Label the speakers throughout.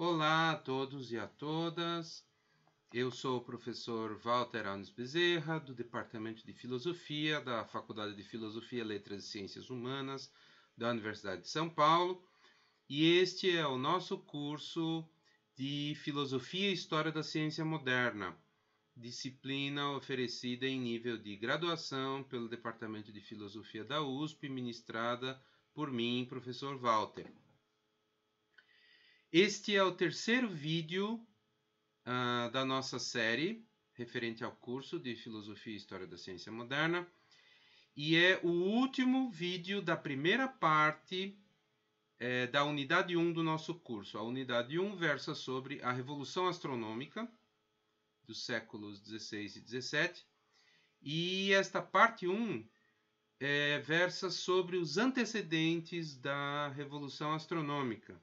Speaker 1: Olá a todos e a todas. Eu sou o professor Walter Alves Bezerra, do Departamento de Filosofia da Faculdade de Filosofia, Letras e Ciências Humanas da Universidade de São Paulo, e este é o nosso curso de Filosofia e História da Ciência Moderna, disciplina oferecida em nível de graduação pelo Departamento de Filosofia da USP, ministrada por mim, professor Walter. Este é o terceiro vídeo uh, da nossa série referente ao curso de Filosofia e História da Ciência Moderna e é o último vídeo da primeira parte eh, da unidade 1 do nosso curso. A unidade 1 versa sobre a Revolução Astronômica dos séculos 16 e 17 e esta parte 1 eh, versa sobre os antecedentes da Revolução Astronômica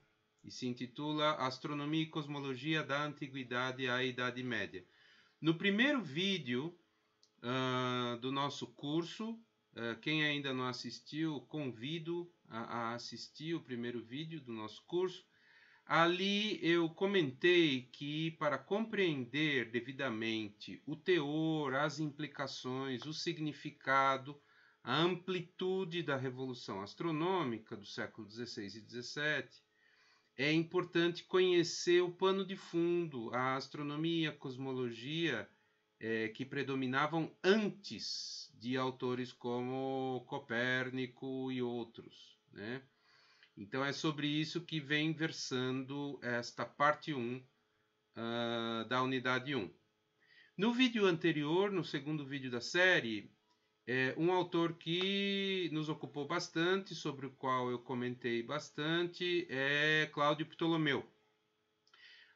Speaker 1: e se intitula Astronomia e Cosmologia da Antiguidade à Idade Média. No primeiro vídeo uh, do nosso curso, uh, quem ainda não assistiu, convido a, a assistir o primeiro vídeo do nosso curso. Ali eu comentei que para compreender devidamente o teor, as implicações, o significado, a amplitude da revolução astronômica do século XVI e XVII, é importante conhecer o pano de fundo, a astronomia, a cosmologia é, que predominavam antes de autores como Copérnico e outros. Né? Então é sobre isso que vem versando esta parte 1 uh, ah, da unidade 1. No vídeo anterior, no segundo vídeo da série, é um autor que nos ocupou bastante, sobre o qual eu comentei bastante, é Cláudio Ptolomeu.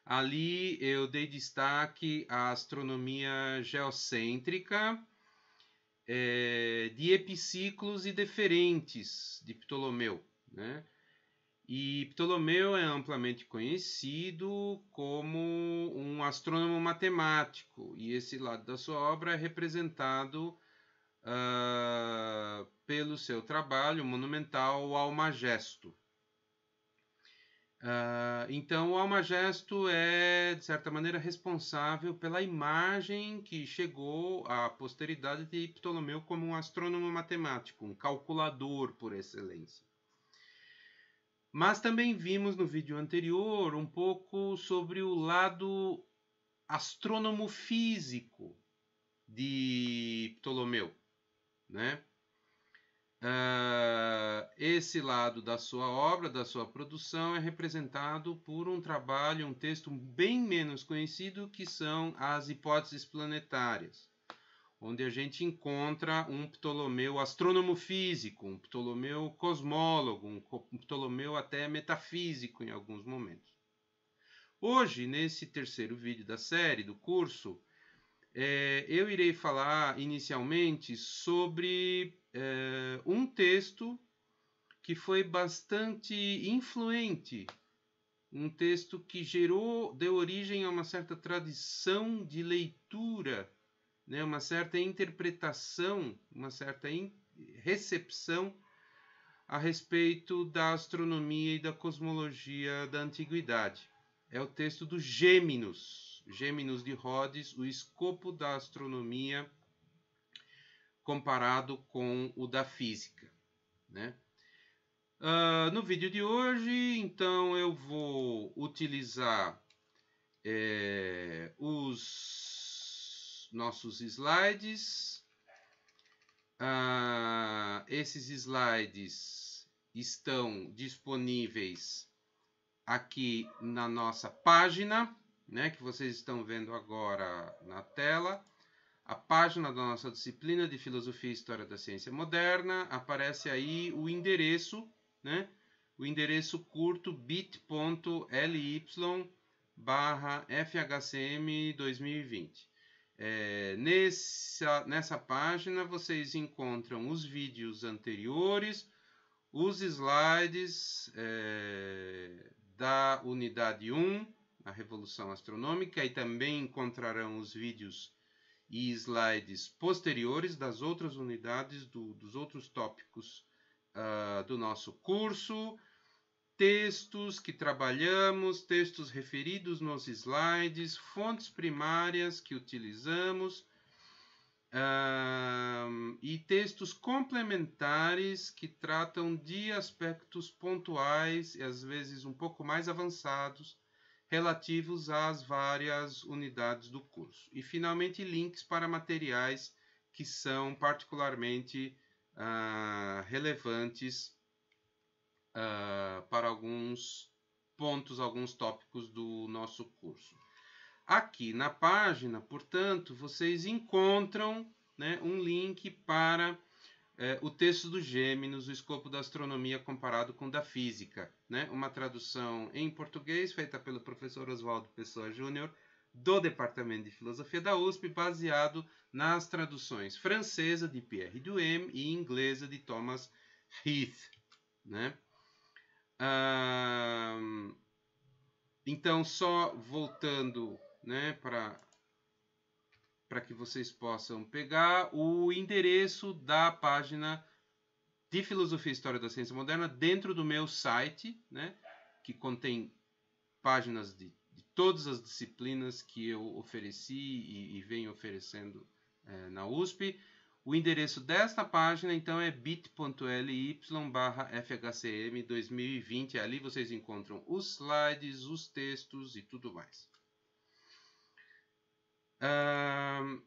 Speaker 1: Ali eu dei destaque à astronomia geocêntrica, é, de epiciclos e deferentes de Ptolomeu. Né? E Ptolomeu é amplamente conhecido como um astrônomo matemático, e esse lado da sua obra é representado uh, pelo seu trabalho monumental Almagesto. Uh, ah, então, o Almagesto é, de certa maneira, responsável pela imagem que chegou à posteridade de Ptolomeu como um astrônomo matemático, um calculador por excelência. Mas também vimos no vídeo anterior um pouco sobre o lado astrônomo físico de Ptolomeu né? Uh, esse lado da sua obra, da sua produção, é representado por um trabalho, um texto bem menos conhecido, que são as hipóteses planetárias, onde a gente encontra um Ptolomeu astrônomo físico, um Ptolomeu cosmólogo, um Ptolomeu até metafísico em alguns momentos. Hoje, nesse terceiro vídeo da série, do curso, é, eu irei falar inicialmente sobre é, um texto que foi bastante influente, um texto que gerou, deu origem a uma certa tradição de leitura, né, uma certa interpretação, uma certa in recepção a respeito da astronomia e da cosmologia da antiguidade. É o texto do Gêmeos Gêmeos de Rhodes, o escopo da astronomia comparado com o da física. Né? Uh, no vídeo de hoje, então, eu vou utilizar é, os nossos slides. Uh, esses slides estão disponíveis aqui na nossa página né, que vocês estão vendo agora na tela, a página da nossa disciplina de Filosofia e História da Ciência Moderna, aparece aí o endereço, né, o endereço curto bit.ly barra FHCM 2020. É, nessa, nessa página vocês encontram os vídeos anteriores, os slides é, da unidade 1, a Revolução Astronômica e também encontrarão os vídeos e slides posteriores das outras unidades, do, dos outros tópicos uh, do nosso curso, textos que trabalhamos, textos referidos nos slides, fontes primárias que utilizamos. Uh, e textos complementares que tratam de aspectos pontuais e às vezes um pouco mais avançados relativos às várias unidades do curso. E, finalmente, links para materiais que são particularmente ah, relevantes ah, para alguns pontos, alguns tópicos do nosso curso. Aqui na página, portanto, vocês encontram né, um link para é, o texto do Gêmeos, o escopo da astronomia comparado com o da física, né? uma tradução em português feita pelo professor Oswaldo Pessoa Júnior, do Departamento de Filosofia da USP, baseado nas traduções francesa de Pierre Duhem e inglesa de Thomas Heath. Né? Ah, então, só voltando né, para para que vocês possam pegar o endereço da página de Filosofia e História da Ciência Moderna dentro do meu site, né, que contém páginas de, de todas as disciplinas que eu ofereci e, e venho oferecendo é, na USP. O endereço desta página, então, é bit.ly barra FHCM 2020. Ali vocês encontram os slides, os textos e tudo mais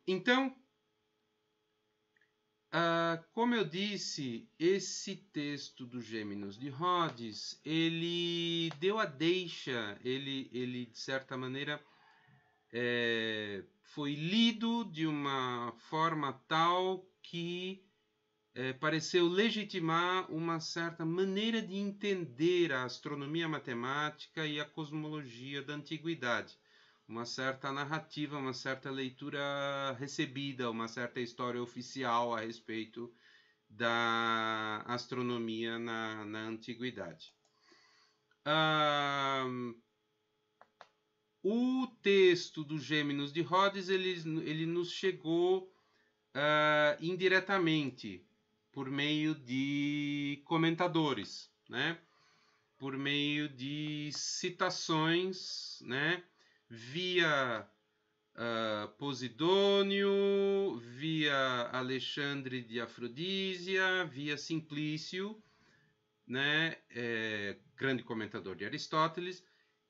Speaker 1: então, uh, como eu disse, esse texto do Gêmeos de Rhodes, ele deu a deixa, ele, ele de certa maneira é, foi lido de uma forma tal que é, pareceu legitimar uma certa maneira de entender a astronomia matemática e a cosmologia da antiguidade uma certa narrativa, uma certa leitura recebida, uma certa história oficial a respeito da astronomia na, na antiguidade. Ah, o texto do Gêmeos de Rhodes ele, ele nos chegou uh, indiretamente por meio de comentadores, né? por meio de citações, né? via uh, Posidônio, via Alexandre de Afrodísia, via Simplício, né, é, grande comentador de Aristóteles,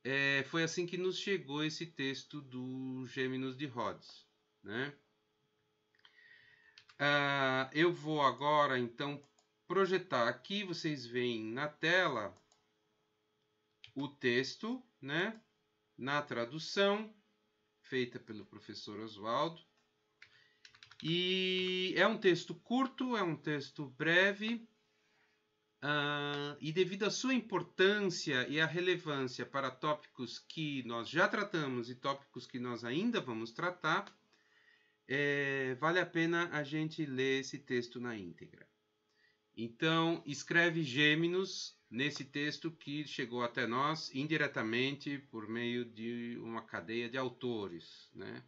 Speaker 1: é, foi assim que nos chegou esse texto do Gêmeos de Rhodes. Né? Uh, eu vou agora então projetar aqui, vocês veem na tela o texto, né? na tradução feita pelo professor Oswaldo. E é um texto curto, é um texto breve, uh, e devido à sua importância e à relevância para tópicos que nós já tratamos e tópicos que nós ainda vamos tratar, é, vale a pena a gente ler esse texto na íntegra. Então, escreve Gêmeos nesse texto que chegou até nós indiretamente por meio de uma cadeia de autores. Né?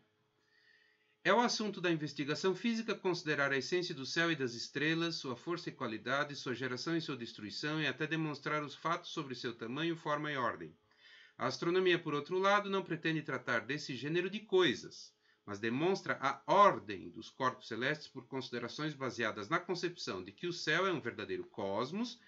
Speaker 1: É o assunto da investigação física considerar a essência do céu e das estrelas, sua força e qualidade, sua geração e sua destruição, e até demonstrar os fatos sobre seu tamanho, forma e ordem. A astronomia, por outro lado, não pretende tratar desse gênero de coisas, mas demonstra a ordem dos corpos celestes por considerações baseadas na concepção de que o céu é um verdadeiro cosmos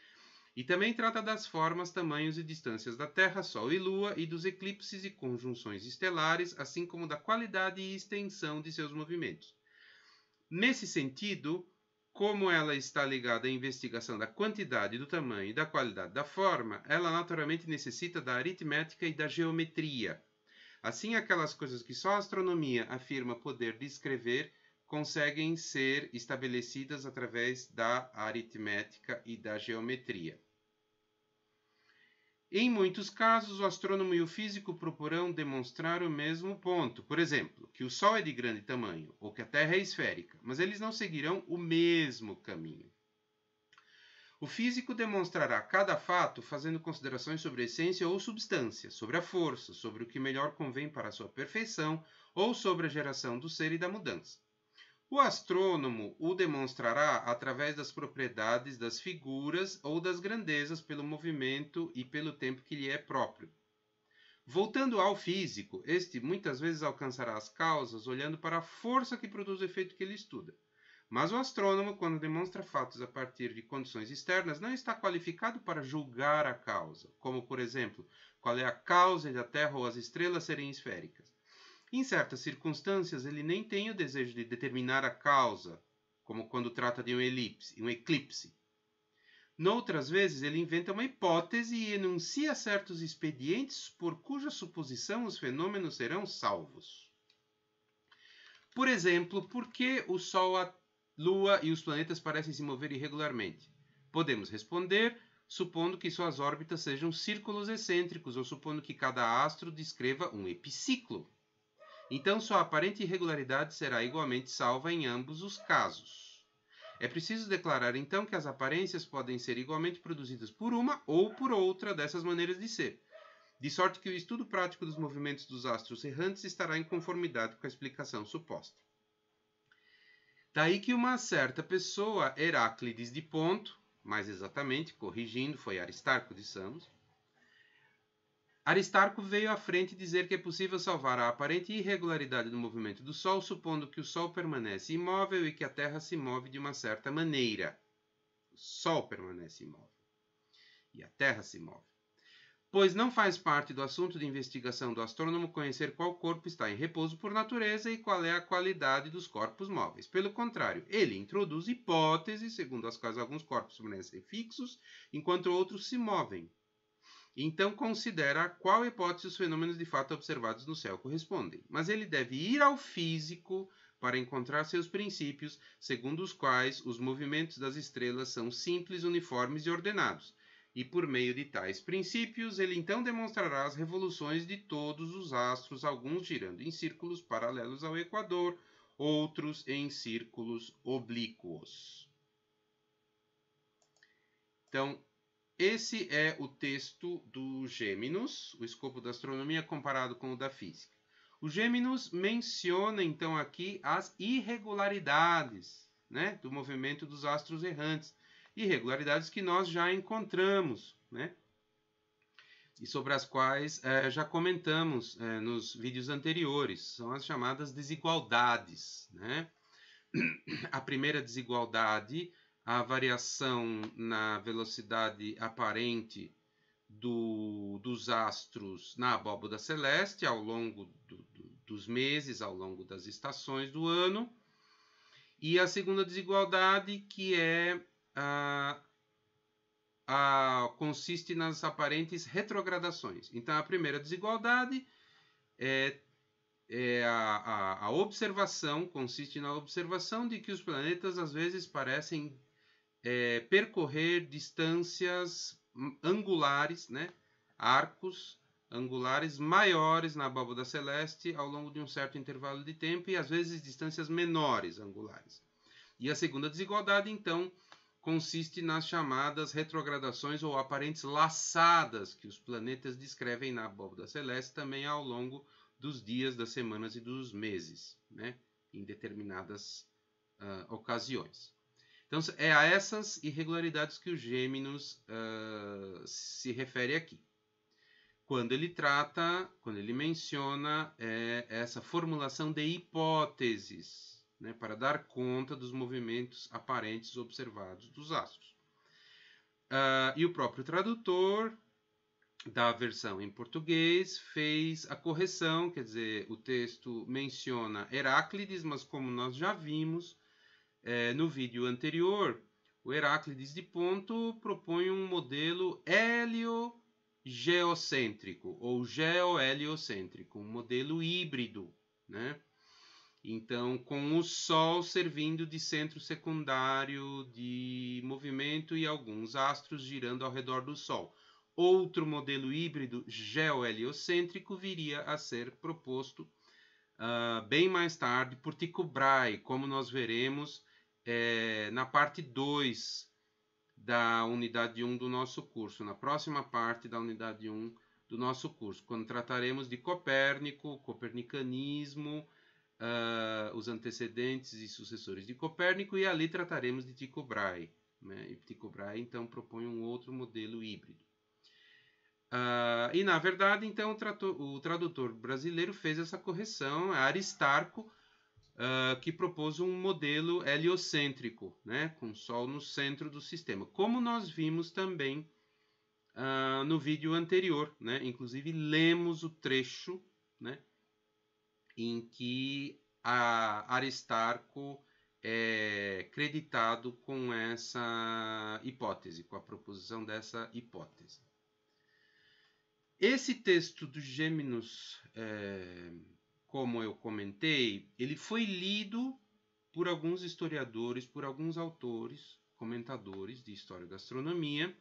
Speaker 1: e também trata das formas, tamanhos e distâncias da Terra, Sol e Lua e dos eclipses e conjunções estelares, assim como da qualidade e extensão de seus movimentos. Nesse sentido, como ela está ligada à investigação da quantidade, do tamanho e da qualidade da forma, ela naturalmente necessita da aritmética e da geometria. Assim, aquelas coisas que só a astronomia afirma poder descrever conseguem ser estabelecidas através da aritmética e da geometria. Em muitos casos, o astrônomo e o físico proporão demonstrar o mesmo ponto, por exemplo, que o Sol é de grande tamanho ou que a Terra é esférica, mas eles não seguirão o mesmo caminho. O físico demonstrará cada fato fazendo considerações sobre a essência ou substância, sobre a força, sobre o que melhor convém para a sua perfeição ou sobre a geração do ser e da mudança. O astrônomo o demonstrará através das propriedades das figuras ou das grandezas pelo movimento e pelo tempo que lhe é próprio. Voltando ao físico, este muitas vezes alcançará as causas olhando para a força que produz o efeito que ele estuda. Mas o astrônomo, quando demonstra fatos a partir de condições externas, não está qualificado para julgar a causa, como, por exemplo, qual é a causa de a Terra ou as estrelas serem esféricas. Em certas circunstâncias, ele nem tem o desejo de determinar a causa, como quando trata de um, elipse, um eclipse. Noutras vezes, ele inventa uma hipótese e enuncia certos expedientes por cuja suposição os fenômenos serão salvos. Por exemplo, por que o Sol, a Lua e os planetas parecem se mover irregularmente? Podemos responder supondo que suas órbitas sejam círculos excêntricos ou supondo que cada astro descreva um epiciclo. Então, sua aparente irregularidade será igualmente salva em ambos os casos. É preciso declarar então que as aparências podem ser igualmente produzidas por uma ou por outra dessas maneiras de ser, de sorte que o estudo prático dos movimentos dos astros errantes estará em conformidade com a explicação suposta. Daí que uma certa pessoa, Heráclides de Ponto, mais exatamente, corrigindo, foi Aristarco de Samos, Aristarco veio à frente dizer que é possível salvar a aparente irregularidade do movimento do Sol, supondo que o Sol permanece imóvel e que a Terra se move de uma certa maneira. O Sol permanece imóvel e a Terra se move. Pois não faz parte do assunto de investigação do astrônomo conhecer qual corpo está em repouso por natureza e qual é a qualidade dos corpos móveis. Pelo contrário, ele introduz hipóteses segundo as quais alguns corpos permanecem fixos, enquanto outros se movem, então, considera a qual hipótese os fenômenos de fato observados no céu correspondem. Mas ele deve ir ao físico para encontrar seus princípios, segundo os quais os movimentos das estrelas são simples, uniformes e ordenados. E por meio de tais princípios, ele então demonstrará as revoluções de todos os astros, alguns girando em círculos paralelos ao equador, outros em círculos oblíquos. Então, esse é o texto do Gêmeos, o escopo da astronomia comparado com o da física. O Gêmeos menciona então aqui as irregularidades né, do movimento dos astros errantes, irregularidades que nós já encontramos, né? E sobre as quais é, já comentamos é, nos vídeos anteriores, são as chamadas desigualdades, né? A primeira desigualdade a variação na velocidade aparente do, dos astros na abóboda celeste ao longo do, do, dos meses, ao longo das estações do ano. E a segunda desigualdade, que é a, a, consiste nas aparentes retrogradações. Então, a primeira desigualdade é, é a, a, a observação, consiste na observação de que os planetas às vezes parecem é, percorrer distâncias angulares, né? arcos angulares maiores na abóbada celeste ao longo de um certo intervalo de tempo e às vezes distâncias menores angulares. E a segunda desigualdade, então, consiste nas chamadas retrogradações ou aparentes laçadas que os planetas descrevem na abóbada celeste também ao longo dos dias, das semanas e dos meses, né? em determinadas uh, ocasiões. Então, é a essas irregularidades que o Gêmeos uh, se refere aqui. Quando ele trata, quando ele menciona é, essa formulação de hipóteses né, para dar conta dos movimentos aparentes observados dos astros. Uh, e o próprio tradutor da versão em português fez a correção, quer dizer, o texto menciona Heráclides, mas como nós já vimos, é, no vídeo anterior, o Heráclides de Ponto propõe um modelo heliogeocêntrico ou geoheliocêntrico, um modelo híbrido, né? Então, com o Sol servindo de centro secundário de movimento e alguns astros girando ao redor do Sol. Outro modelo híbrido geoheliocêntrico viria a ser proposto uh, bem mais tarde por Tycho Brahe, como nós veremos é, na parte 2 da unidade 1 do nosso curso, na próxima parte da unidade 1 do nosso curso, quando trataremos de Copérnico, copernicanismo, uh, os antecedentes e sucessores de Copérnico, e ali trataremos de Tycho Brahe. Né? E Tycho Brahe, então, propõe um outro modelo híbrido. Uh, e, na verdade, então, o, o tradutor brasileiro fez essa correção, é Aristarco, uh, que propôs um modelo heliocêntrico, né, com o Sol no centro do sistema, como nós vimos também uh, no vídeo anterior. Né, inclusive, lemos o trecho né, em que Aristarco é creditado com essa hipótese, com a proposição dessa hipótese. Esse texto do Gêmeos. É, como eu comentei, ele foi lido por alguns historiadores, por alguns autores, comentadores de história e gastronomia,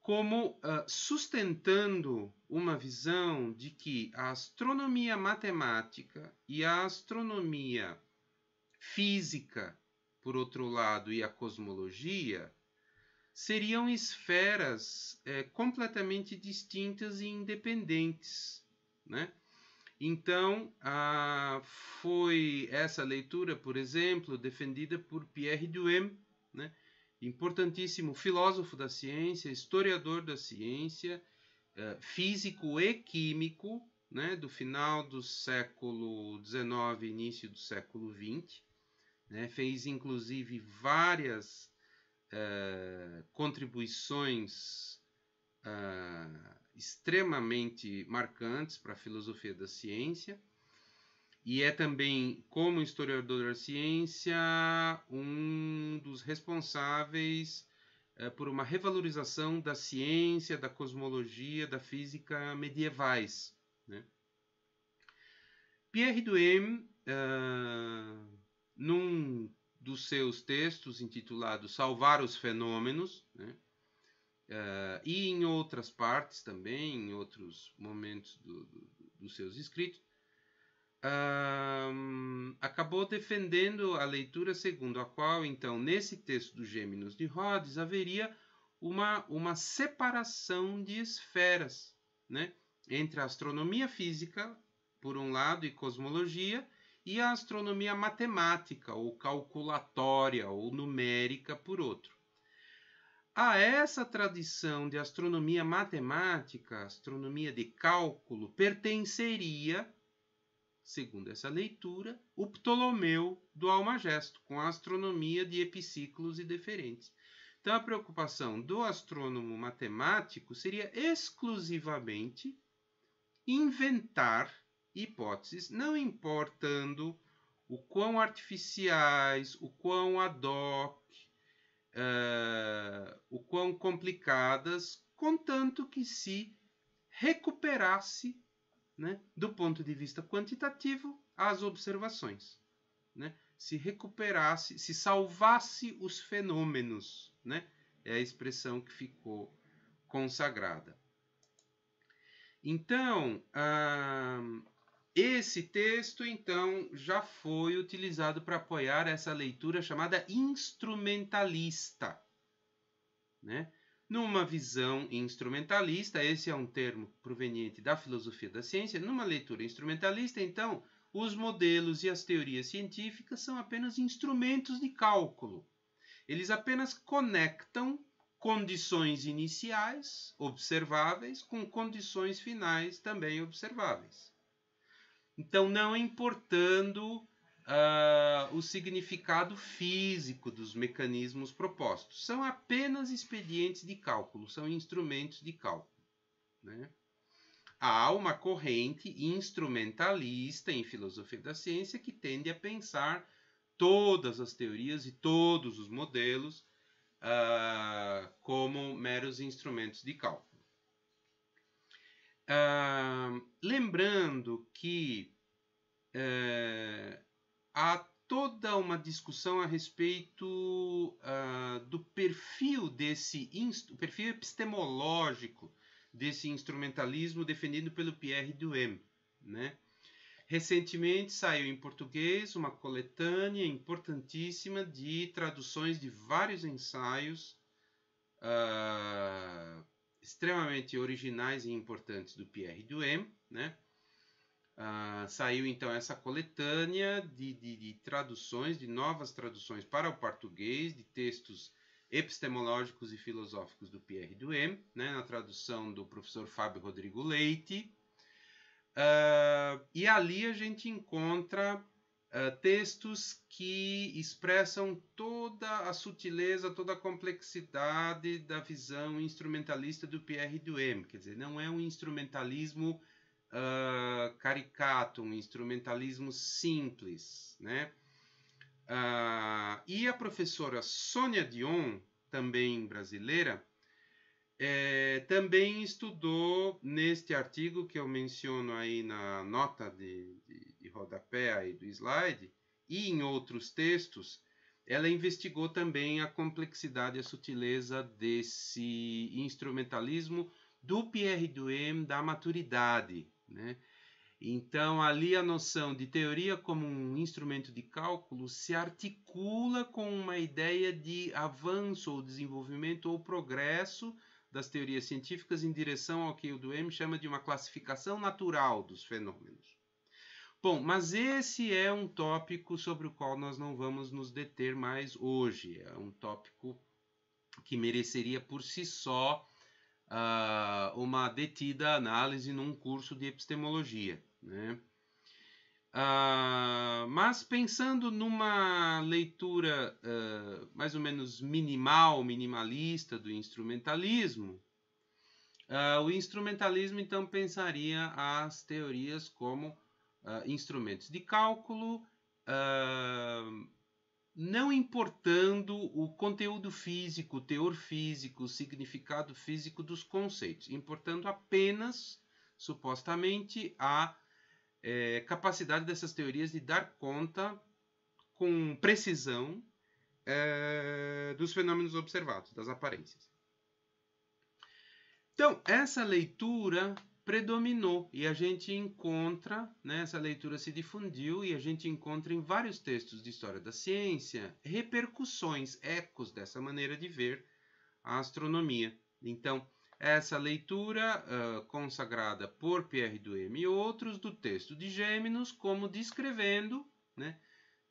Speaker 1: como uh, sustentando uma visão de que a astronomia matemática e a astronomia física, por outro lado, e a cosmologia seriam esferas é, completamente distintas e independentes, né? Então, ah, foi essa leitura, por exemplo, defendida por Pierre Duhem, né? importantíssimo filósofo da ciência, historiador da ciência, eh, físico e químico, né? do final do século XIX, início do século XX. Né? Fez, inclusive, várias eh, contribuições ah, extremamente marcantes para a filosofia da ciência e é também, como historiador da ciência, um dos responsáveis eh, por uma revalorização da ciência, da cosmologia, da física medievais. Né? Pierre Duhem, uh, num dos seus textos intitulado Salvar os Fenômenos, né, Uh, e em outras partes também, em outros momentos do, do, dos seus escritos, uh, acabou defendendo a leitura segundo a qual, então, nesse texto do Gêmeos de Rhodes, haveria uma, uma separação de esferas né? entre a astronomia física, por um lado, e cosmologia, e a astronomia matemática, ou calculatória, ou numérica, por outro. A ah, essa tradição de astronomia matemática, astronomia de cálculo, pertenceria, segundo essa leitura, o Ptolomeu do Almagesto, com a astronomia de epiciclos e deferentes. Então, a preocupação do astrônomo matemático seria exclusivamente inventar hipóteses, não importando o quão artificiais, o quão ad hoc, uh, o quão complicadas, contanto que se recuperasse, né, do ponto de vista quantitativo, as observações. Né? Se recuperasse, se salvasse os fenômenos, né? é a expressão que ficou consagrada. Então, ah, esse texto, então, já foi utilizado para apoiar essa leitura chamada instrumentalista. Né? Numa visão instrumentalista, esse é um termo proveniente da filosofia da ciência, numa leitura instrumentalista, então, os modelos e as teorias científicas são apenas instrumentos de cálculo. Eles apenas conectam condições iniciais observáveis com condições finais também observáveis. Então, não importando uh, o significado físico dos mecanismos propostos, são apenas expedientes de cálculo, são instrumentos de cálculo. Né? Há uma corrente instrumentalista em filosofia da ciência que tende a pensar todas as teorias e todos os modelos uh, como meros instrumentos de cálculo lembrando que eh, há toda uma discussão a respeito ah, do perfil desse perfil epistemológico desse instrumentalismo defendido pelo Pierre Duhem, né? Recentemente saiu em português uma coletânea importantíssima de traduções de vários ensaios uh, extremamente originais e importantes do Pierre Duhem, né? Ah, saiu então essa coletânea de, de, de, traduções, de novas traduções para o português, de textos epistemológicos e filosóficos do Pierre Duhem, né, na tradução do professor Fábio Rodrigo Leite. Ah, e ali a gente encontra eh, textos que expressam toda a sutileza, toda a complexidade da visão instrumentalista do Pierre Duhem. Quer dizer, não é um instrumentalismo uh, caricato, um instrumentalismo simples. Né? Uh, e a professora Sônia Dion, também brasileira, é, também estudou neste artigo que eu menciono aí na nota de, de de rodapé aí do slide, e em outros textos, ela investigou também a complexidade e a sutileza desse instrumentalismo do Pierre Duhem da maturidade. Né? Então, ali a noção de teoria como um instrumento de cálculo se articula com uma ideia de avanço ou desenvolvimento ou progresso das teorias científicas em direção ao que o Duhem chama de uma classificação natural dos fenômenos. Bom, mas esse é um tópico sobre o qual nós não vamos nos deter mais hoje. É um tópico que mereceria por si só uh, uma detida análise num curso de epistemologia. Né? Uh, mas pensando numa leitura uh, mais ou menos minimal, minimalista do instrumentalismo, uh, o instrumentalismo então pensaria as teorias como uh, instrumentos de cálculo, uh, não importando o conteúdo físico, o teor físico, o significado físico dos conceitos, importando apenas, supostamente, a eh, capacidade dessas teorias de dar conta com precisão eh, dos fenômenos observados, das aparências. Então, essa leitura predominou e a gente encontra, né, essa leitura se difundiu e a gente encontra em vários textos de história da ciência repercussões, ecos dessa maneira de ver a astronomia. Então, essa leitura uh, consagrada por Pierre Duhem e outros do texto de Gêmeos como descrevendo, né,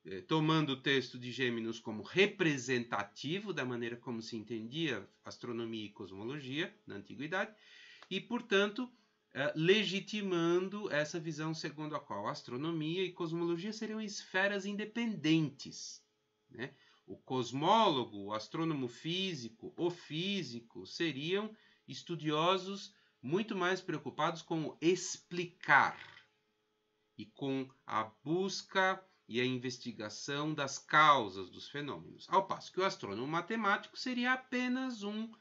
Speaker 1: eh, tomando o texto de Gêmeos como representativo da maneira como se entendia astronomia e cosmologia na antiguidade, e, portanto, eh, legitimando essa visão segundo a qual astronomia e cosmologia seriam esferas independentes. Né? O cosmólogo, o astrônomo físico, o físico seriam estudiosos muito mais preocupados com explicar e com a busca e a investigação das causas dos fenômenos, ao passo que o astrônomo matemático seria apenas um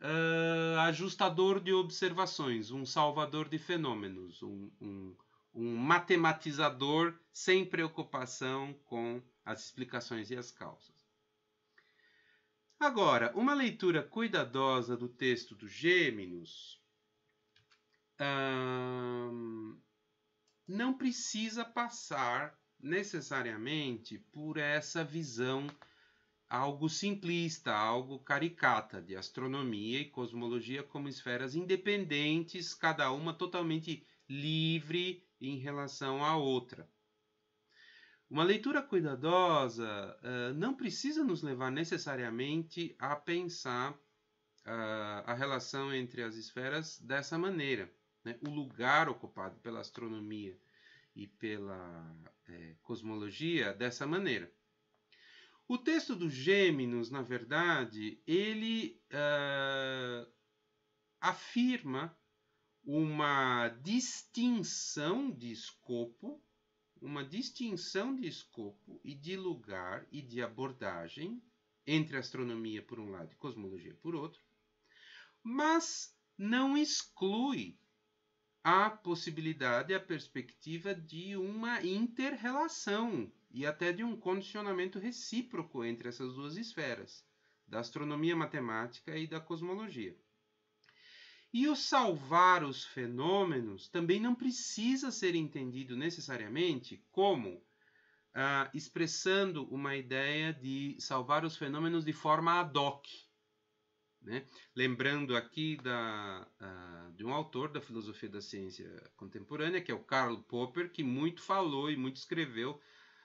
Speaker 1: uh, ajustador de observações, um salvador de fenômenos, um, um, um matematizador sem preocupação com as explicações e as causas. Agora, uma leitura cuidadosa do texto do Gêmeos não precisa passar necessariamente por essa visão algo simplista, algo caricata de astronomia e cosmologia como esferas independentes, cada uma totalmente livre em relação à outra. Uma leitura cuidadosa uh, não precisa nos levar necessariamente a pensar uh, a relação entre as esferas dessa maneira. Né? O lugar ocupado pela astronomia e pela eh, cosmologia dessa maneira. O texto do Gêmeos, na verdade, ele uh, afirma uma distinção de escopo, uma distinção de escopo e de lugar e de abordagem entre astronomia por um lado e cosmologia por outro, mas não exclui a possibilidade, a perspectiva de uma interrelação e até de um condicionamento recíproco entre essas duas esferas, da astronomia matemática e da cosmologia. E o salvar os fenômenos também não precisa ser entendido necessariamente como ah, expressando uma ideia de salvar os fenômenos de forma ad hoc. Né? Lembrando aqui da, ah, de um autor da filosofia da ciência contemporânea, que é o Karl Popper, que muito falou e muito escreveu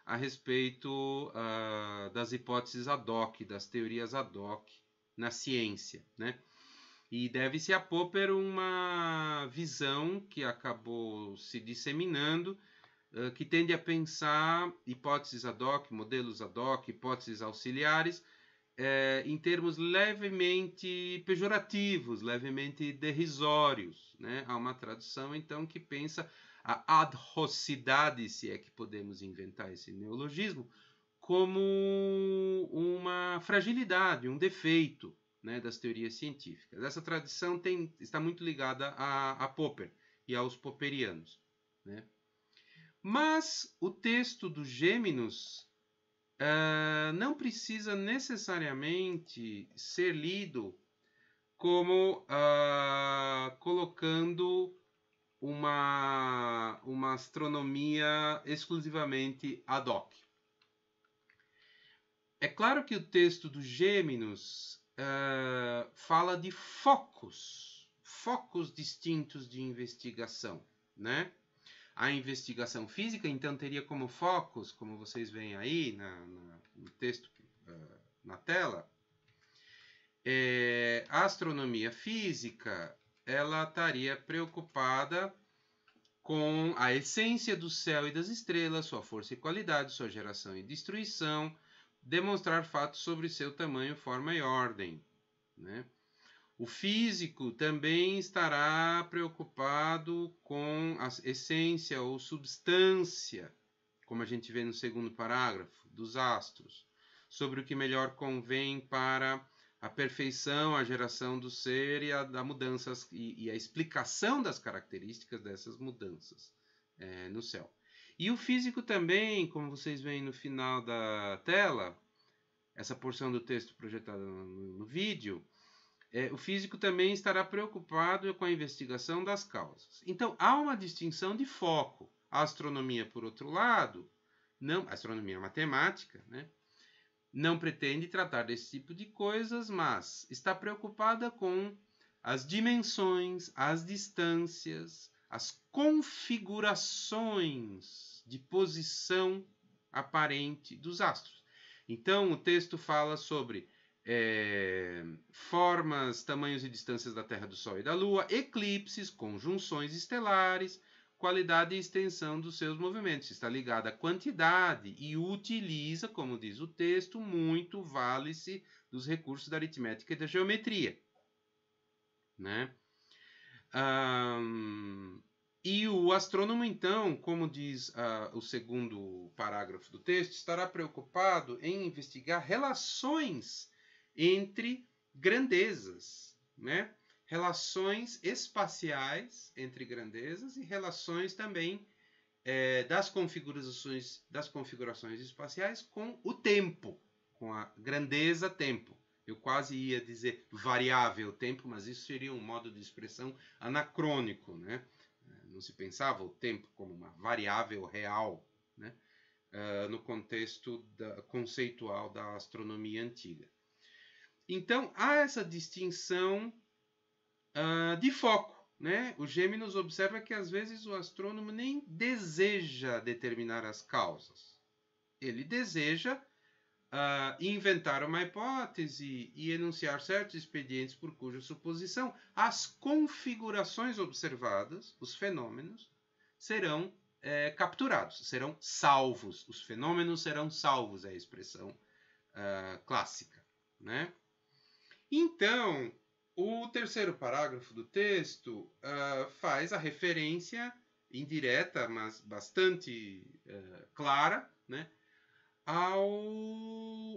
Speaker 1: a respeito uh, das hipóteses ad hoc, das teorias ad hoc na ciência, né? E deve-se a Popper uma visão que acabou se disseminando, uh, que tende a pensar hipóteses ad hoc, modelos ad hoc, hipóteses auxiliares, é, em termos levemente pejorativos, levemente derrisórios. Né? Há uma tradução, então, que pensa a adrocidade, se é que podemos inventar esse neologismo, como uma fragilidade, um defeito né, das teorias científicas. Essa tradição tem, está muito ligada a, a Popper e aos popperianos. Né? Mas o texto do Gêmeos uh, eh, não precisa necessariamente ser lido como uh, colocando uma, uma astronomia exclusivamente ad hoc. É claro que o texto do Gêmeos uh, fala de focos, focos distintos de investigação, né? A investigação física, então, teria como focos, como vocês veem aí na, na no texto uh, na tela, é, a astronomia física, ela estaria preocupada com a essência do céu e das estrelas, sua força e qualidade, sua geração e destruição, demonstrar fatos sobre seu tamanho, forma e ordem. Né? O físico também estará preocupado com a essência ou substância, como a gente vê no segundo parágrafo, dos astros, sobre o que melhor convém para a perfeição, a geração do ser e a, a mudanças e, e, a explicação das características dessas mudanças é, no céu. E o físico também, como vocês veem no final da tela, essa porção do texto projetada no, no vídeo, é, o físico também estará preocupado com a investigação das causas. Então há uma distinção de foco. A astronomia, por outro lado, não, a astronomia é matemática, né? Não pretende tratar desse tipo de coisas, mas está preocupada com as dimensões, as distâncias, as configurações de posição aparente dos astros. Então, o texto fala sobre é, formas, tamanhos e distâncias da Terra, do Sol e da Lua, eclipses, conjunções estelares, qualidade e extensão dos seus movimentos, está ligada à quantidade e utiliza, como diz o texto, muito vale-se dos recursos da aritmética e da geometria. Né? Um, e o astrônomo, então, como diz uh, o segundo parágrafo do texto, estará preocupado em investigar relações entre grandezas, né? relações espaciais entre grandezas e relações também é, das configurações das configurações espaciais com o tempo, com a grandeza tempo. Eu quase ia dizer variável tempo, mas isso seria um modo de expressão anacrônico, né? É, não se pensava o tempo como uma variável real, né? Uh, no contexto da, conceitual da astronomia antiga. Então há essa distinção uh, de foco. Né? O Gêmeos observa que às vezes o astrônomo nem deseja determinar as causas. Ele deseja uh, inventar uma hipótese e enunciar certos expedientes por cuja suposição as configurações observadas, os fenômenos, serão é, capturados, serão salvos. Os fenômenos serão salvos, é a expressão uh, clássica. Né? Então, o terceiro parágrafo do texto uh, faz a referência indireta, mas bastante uh, clara, né, ao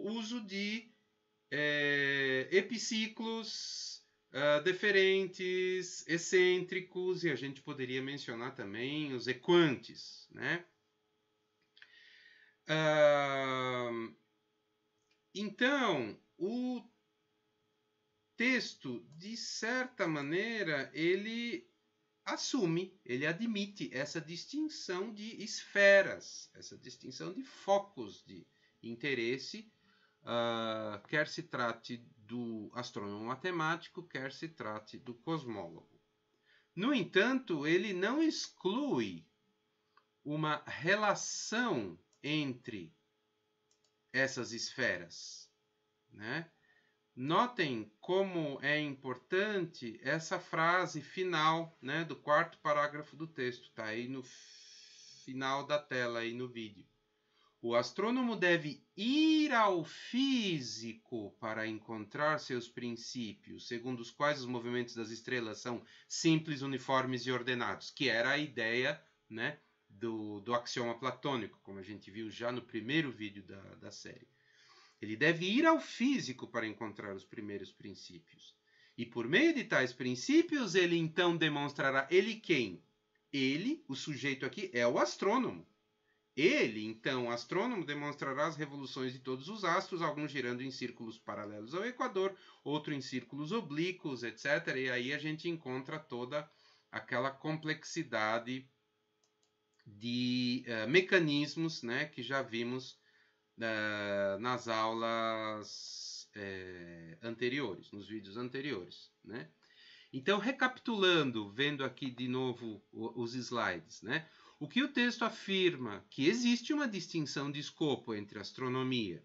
Speaker 1: uso de uh, epiciclos ah, deferentes, excêntricos, e a gente poderia mencionar também os equantes. Né? então, o texto, de certa maneira, ele assume, ele admite essa distinção de esferas, essa distinção de focos de interesse, uh, quer se trate do astrônomo matemático, quer se trate do cosmólogo. No entanto, ele não exclui uma relação entre essas esferas, né? Notem como é importante essa frase final né, do quarto parágrafo do texto, tá aí no final da tela, aí no vídeo. O astrônomo deve ir ao físico para encontrar seus princípios, segundo os quais os movimentos das estrelas são simples, uniformes e ordenados, que era a ideia né, do, do axioma platônico, como a gente viu já no primeiro vídeo da, da série. Ele deve ir ao físico para encontrar os primeiros princípios. E por meio de tais princípios, ele então demonstrará ele quem? Ele, o sujeito aqui, é o astrônomo. Ele, então, astrônomo, demonstrará as revoluções de todos os astros, alguns girando em círculos paralelos ao Equador, outro em círculos oblíquos, etc. E aí a gente encontra toda aquela complexidade de uh, mecanismos né, que já vimos nas aulas é, anteriores, nos vídeos anteriores, né? Então, recapitulando, vendo aqui de novo os slides, né? O que o texto afirma? Que existe uma distinção de escopo entre a astronomia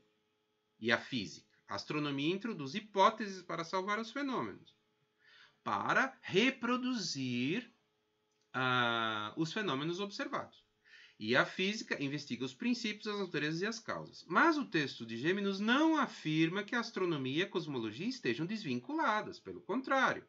Speaker 1: e a física. A astronomia introduz hipóteses para salvar os fenômenos, para reproduzir uh, os fenômenos observados. E a física investiga os princípios, as naturezas e as causas. Mas o texto de Gêmeos não afirma que a astronomia e a cosmologia estejam desvinculadas, pelo contrário.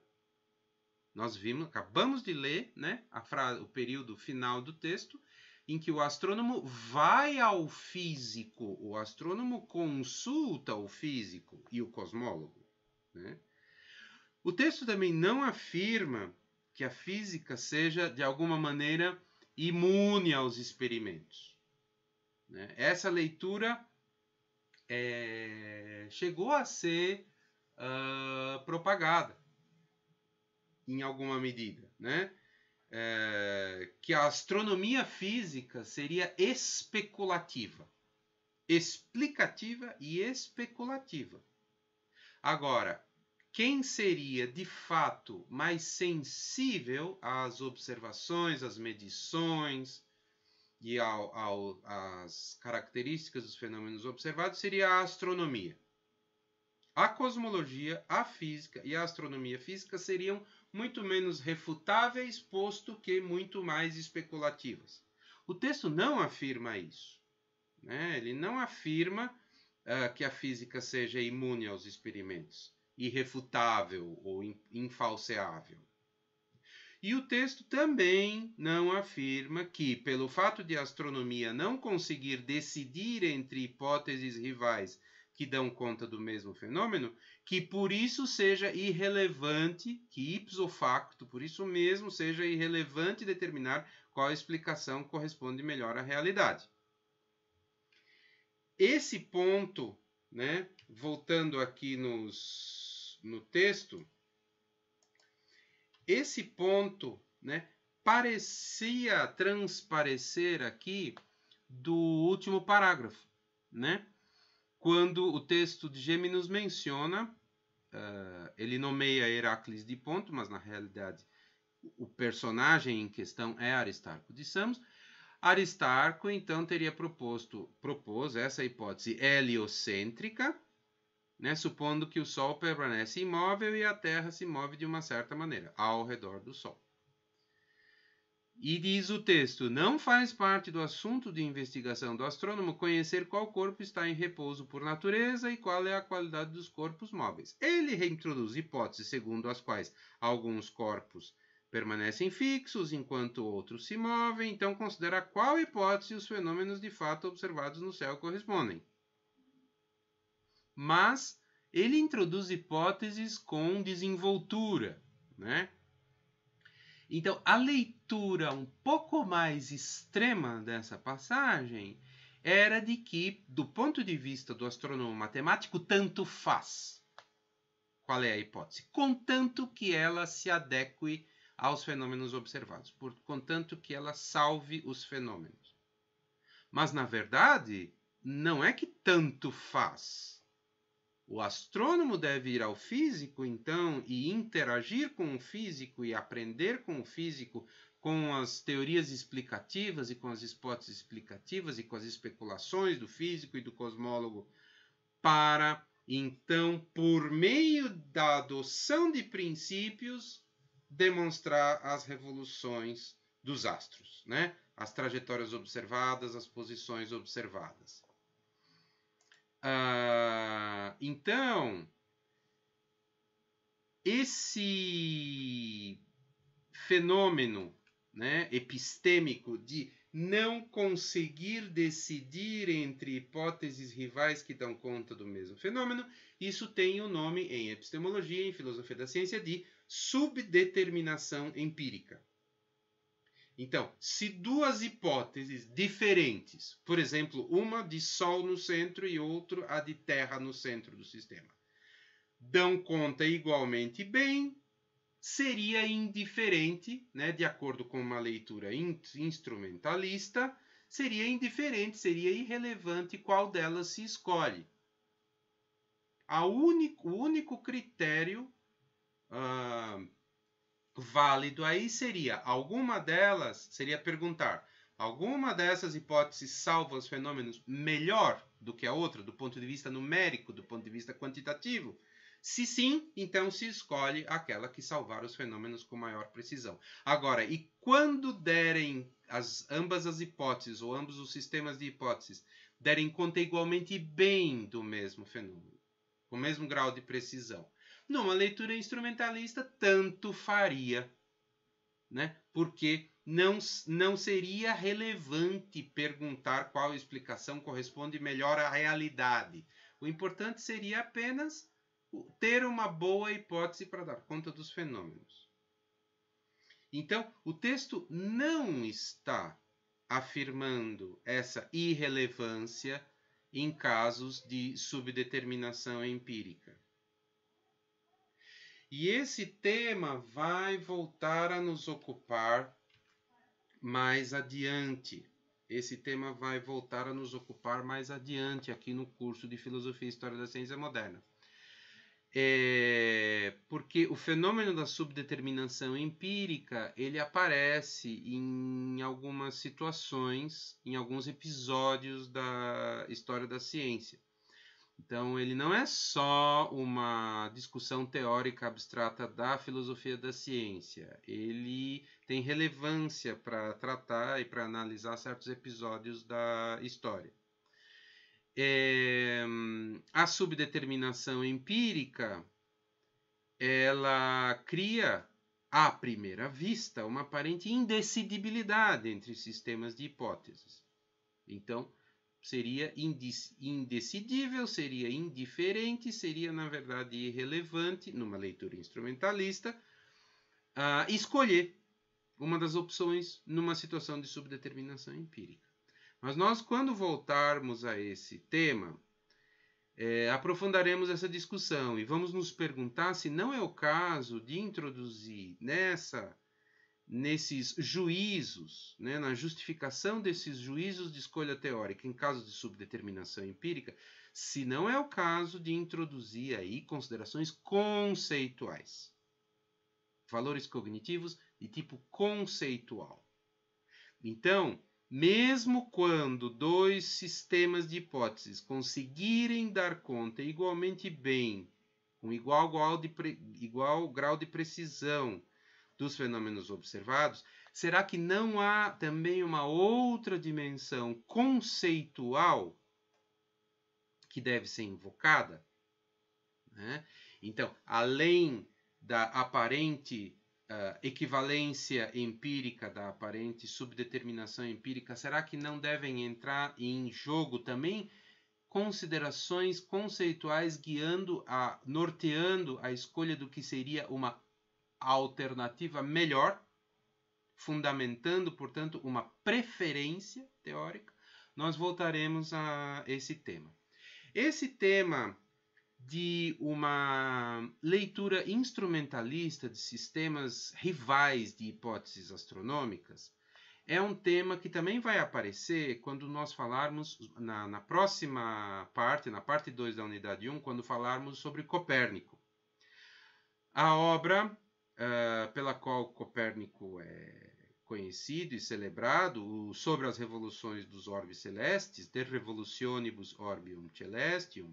Speaker 1: Nós vimos, acabamos de ler né, frase, o período final do texto, em que o astrônomo vai ao físico, o astrônomo consulta o físico e o cosmólogo. Né? O texto também não afirma que a física seja, de alguma maneira, imune aos experimentos. Né? Essa leitura é, chegou a ser uh, propagada em alguma medida, né? É, que a astronomia física seria especulativa, explicativa e especulativa. Agora, quem seria de fato mais sensível às observações, às medições e ao, ao, às características dos fenômenos observados seria a astronomia. A cosmologia, a física e a astronomia física seriam muito menos refutáveis, posto que muito mais especulativas. O texto não afirma isso. Né? Ele não afirma uh, que a física seja imune aos experimentos irrefutável ou infalseável. E o texto também não afirma que, pelo fato de a astronomia não conseguir decidir entre hipóteses rivais que dão conta do mesmo fenômeno, que por isso seja irrelevante, que ipso facto, por isso mesmo, seja irrelevante determinar qual explicação corresponde melhor à realidade. Esse ponto, né, voltando aqui nos no texto, esse ponto né, parecia transparecer aqui do último parágrafo, né? Quando o texto de Gêmeos menciona, uh, ele nomeia Heracles de Ponto, mas na realidade o personagem em questão é Aristarco de Samos. Aristarco então teria proposto propôs essa hipótese heliocêntrica, né, supondo que o Sol permanece imóvel e a Terra se move de uma certa maneira, ao redor do Sol. E diz o texto: não faz parte do assunto de investigação do astrônomo conhecer qual corpo está em repouso por natureza e qual é a qualidade dos corpos móveis. Ele reintroduz hipóteses segundo as quais alguns corpos permanecem fixos enquanto outros se movem, então considera qual hipótese os fenômenos de fato observados no céu correspondem mas ele introduz hipóteses com desenvoltura, né? Então, a leitura um pouco mais extrema dessa passagem era de que, do ponto de vista do astrônomo matemático, tanto faz. Qual é a hipótese? Contanto que ela se adeque aos fenômenos observados, por, contanto que ela salve os fenômenos. Mas, na verdade, não é que tanto faz o astrônomo deve ir ao físico, então, e interagir com o físico e aprender com o físico, com as teorias explicativas e com as hipóteses explicativas e com as especulações do físico e do cosmólogo, para, então, por meio da adoção de princípios, demonstrar as revoluções dos astros, né? as trajetórias observadas, as posições observadas. Ah, então, esse fenômeno né, epistêmico de não conseguir decidir entre hipóteses rivais que dão conta do mesmo fenômeno, isso tem o um nome em epistemologia, em filosofia da ciência, de subdeterminação empírica. Então, se duas hipóteses diferentes, por exemplo, uma de Sol no centro e outra a de Terra no centro do sistema, dão conta igualmente bem, seria indiferente, né, de acordo com uma leitura in instrumentalista, seria indiferente, seria irrelevante qual delas se escolhe. Único, o único critério uh, válido aí seria alguma delas, seria perguntar alguma dessas hipóteses salva os fenômenos melhor do que a outra, do ponto de vista numérico, do ponto de vista quantitativo? Se sim, então se escolhe aquela que salvar os fenômenos com maior precisão. Agora, e quando derem as, ambas as hipóteses ou ambos os sistemas de hipóteses derem conta igualmente bem do mesmo fenômeno, com o mesmo grau de precisão, numa leitura instrumentalista, tanto faria, né? porque não, não seria relevante perguntar qual explicação corresponde melhor à realidade. O importante seria apenas ter uma boa hipótese para dar conta dos fenômenos. Então, o texto não está afirmando essa irrelevância em casos de subdeterminação empírica. E esse tema vai voltar a nos ocupar mais adiante. Esse tema vai voltar a nos ocupar mais adiante aqui no curso de Filosofia e História da Ciência Moderna. É porque o fenômeno da subdeterminação empírica ele aparece em algumas situações, em alguns episódios da história da ciência. Então, ele não é só uma discussão teórica abstrata da filosofia da ciência. Ele tem relevância para tratar e para analisar certos episódios da história. É, a subdeterminação empírica ela cria, à primeira vista, uma aparente indecidibilidade entre sistemas de hipóteses. Então, seria indecidível, seria indiferente, seria, na verdade, irrelevante, numa leitura instrumentalista, uh, escolher uma das opções numa situação de subdeterminação empírica. Mas nós, quando voltarmos a esse tema, é, aprofundaremos essa discussão e vamos nos perguntar se não é o caso de introduzir nessa nesses juízos, né, na justificação desses juízos de escolha teórica em caso de subdeterminação empírica, se não é o caso de introduzir aí considerações conceituais. Valores cognitivos de tipo conceitual. Então, mesmo quando dois sistemas de hipóteses conseguirem dar conta igualmente bem, com igual de, igual grau de precisão, dos fenômenos observados, será que não há também uma outra dimensão conceitual que deve ser invocada? Né? Então, além da aparente uh, equivalência empírica, da aparente subdeterminação empírica, será que não devem entrar em jogo também considerações conceituais guiando a norteando a escolha do que seria uma alternativa melhor, fundamentando, portanto, uma preferência teórica, nós voltaremos a esse tema. Esse tema de uma leitura instrumentalista de sistemas rivais de hipóteses astronômicas é um tema que também vai aparecer quando nós falarmos na, na próxima parte, na parte 2 da unidade 1, quando falarmos sobre Copérnico. A obra eh, pela qual Copérnico é conhecido e celebrado, sobre as revoluções dos orbes celestes, De Revolutionibus Orbium Celestium,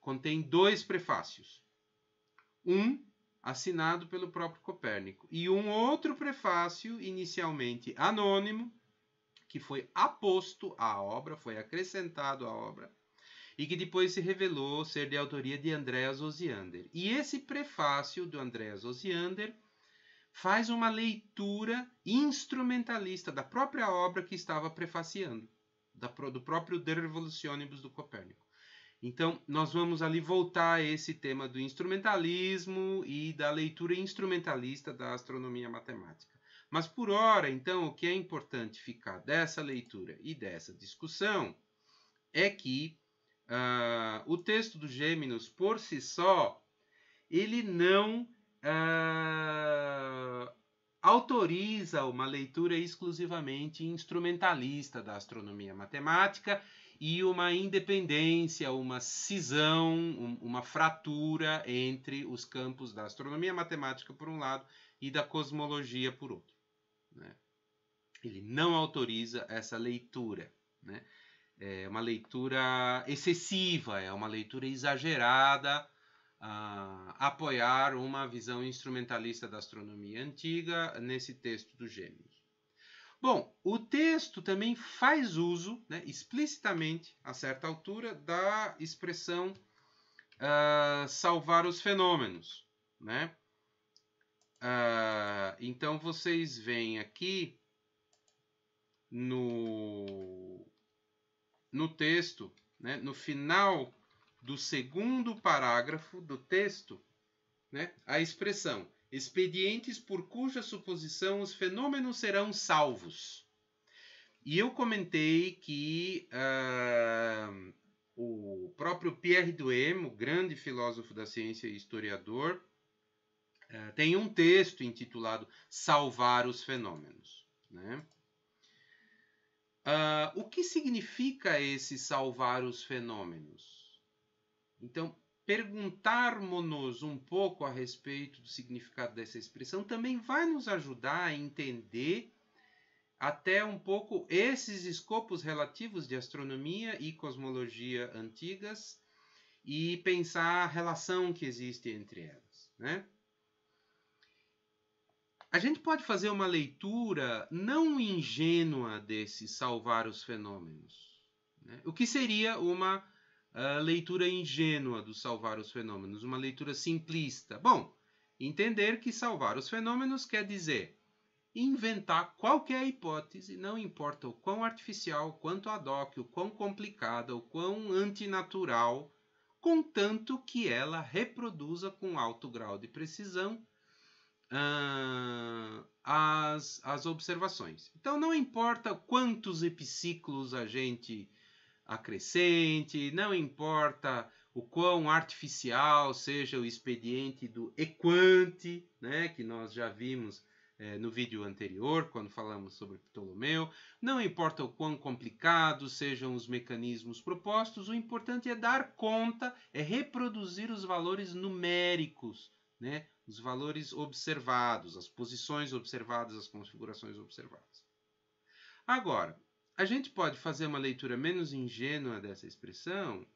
Speaker 1: contém dois prefácios. Um assinado pelo próprio Copérnico e um outro prefácio, inicialmente anônimo, que foi aposto à obra, foi acrescentado à obra e que depois se revelou ser de autoria de Andreas Osiander. E esse prefácio do Andreas Osiander faz uma leitura instrumentalista da própria obra que estava prefaciando, do próprio De Revolutionibus do Copérnico. Então, nós vamos ali voltar a esse tema do instrumentalismo e da leitura instrumentalista da astronomia matemática. Mas, por hora, então, o que é importante ficar dessa leitura e dessa discussão é que uh, o texto do Gêmeos por si só, ele não uh, autoriza uma leitura exclusivamente instrumentalista da astronomia matemática e uma independência, uma cisão, um, uma fratura entre os campos da astronomia matemática por um lado e da cosmologia por outro. Né? Ele não autoriza essa leitura. Né? é uma leitura excessiva, é uma leitura exagerada, a apoiar uma visão instrumentalista da astronomia antiga nesse texto do Gênesis. Bom, o texto também faz uso, né, explicitamente, a certa altura, da expressão uh, salvar os fenômenos. Né? Uh, então vocês veem aqui no no texto, né, no final do segundo parágrafo do texto, né, a expressão expedientes por cuja suposição os fenômenos serão salvos. E eu comentei que uh, o próprio Pierre Duhem, o grande filósofo da ciência e historiador, uh, tem um texto intitulado Salvar os Fenômenos. Né? Uh, o que significa esse salvar os fenômenos? Então, perguntarmos um pouco a respeito do significado dessa expressão também vai nos ajudar a entender até um pouco esses escopos relativos de astronomia e cosmologia antigas e pensar a relação que existe entre elas, né? a gente pode fazer uma leitura não ingênua desse salvar os fenômenos. Né? O que seria uma uh, leitura ingênua do salvar os fenômenos? Uma leitura simplista. Bom, entender que salvar os fenômenos quer dizer inventar qualquer hipótese, não importa o quão artificial, quanto ad hoc, o quão complicada, o quão antinatural, contanto que ela reproduza com alto grau de precisão uh, as, as observações. Então, não importa quantos epiciclos a gente acrescente, não importa o quão artificial seja o expediente do equante, né, que nós já vimos é, no vídeo anterior, quando falamos sobre Ptolomeu, não importa o quão complicados sejam os mecanismos propostos, o importante é dar conta, é reproduzir os valores numéricos, né, os valores observados, as posições observadas, as configurações observadas. Agora, a gente pode fazer uma leitura menos ingênua dessa expressão,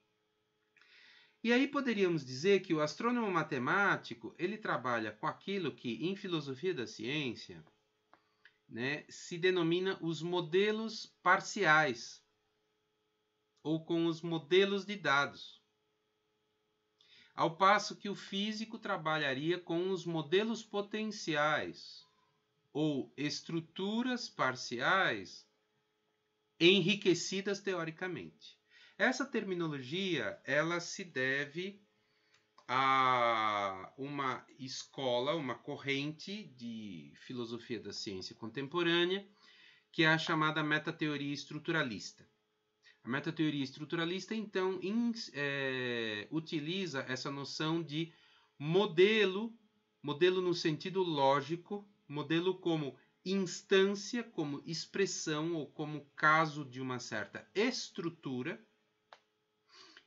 Speaker 1: e aí poderíamos dizer que o astrônomo matemático ele trabalha com aquilo que, em filosofia da ciência, né, se denomina os modelos parciais ou com os modelos de dados ao passo que o físico trabalharia com os modelos potenciais ou estruturas parciais enriquecidas teoricamente. Essa terminologia ela se deve a uma escola, uma corrente de filosofia da ciência contemporânea que é a chamada metateoria estruturalista. A metateoria estruturalista, então, in, é, utiliza essa noção de modelo, modelo no sentido lógico, modelo como instância, como expressão ou como caso de uma certa estrutura.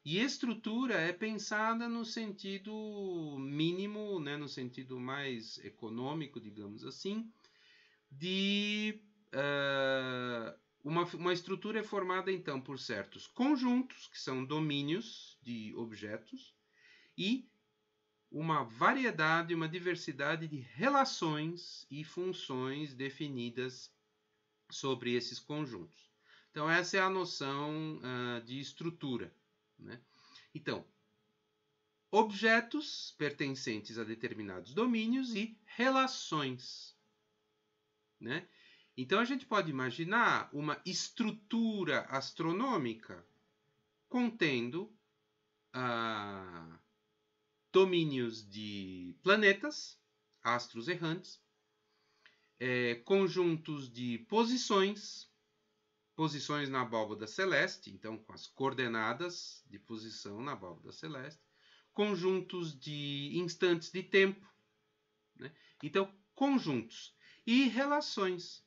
Speaker 1: E estrutura é pensada no sentido mínimo, né, no sentido mais econômico, digamos assim, de uh, uma, uma estrutura é formada então por certos conjuntos, que são domínios de objetos, e uma variedade, uma diversidade de relações e funções definidas sobre esses conjuntos. Então, essa é a noção uh, de estrutura. Né? Então, objetos pertencentes a determinados domínios e relações. Né? Então a gente pode imaginar uma estrutura astronômica contendo ah, domínios de planetas, astros errantes, é, conjuntos de posições, posições na abóbada celeste, então com as coordenadas de posição na abóbada celeste, conjuntos de instantes de tempo, né? então conjuntos e relações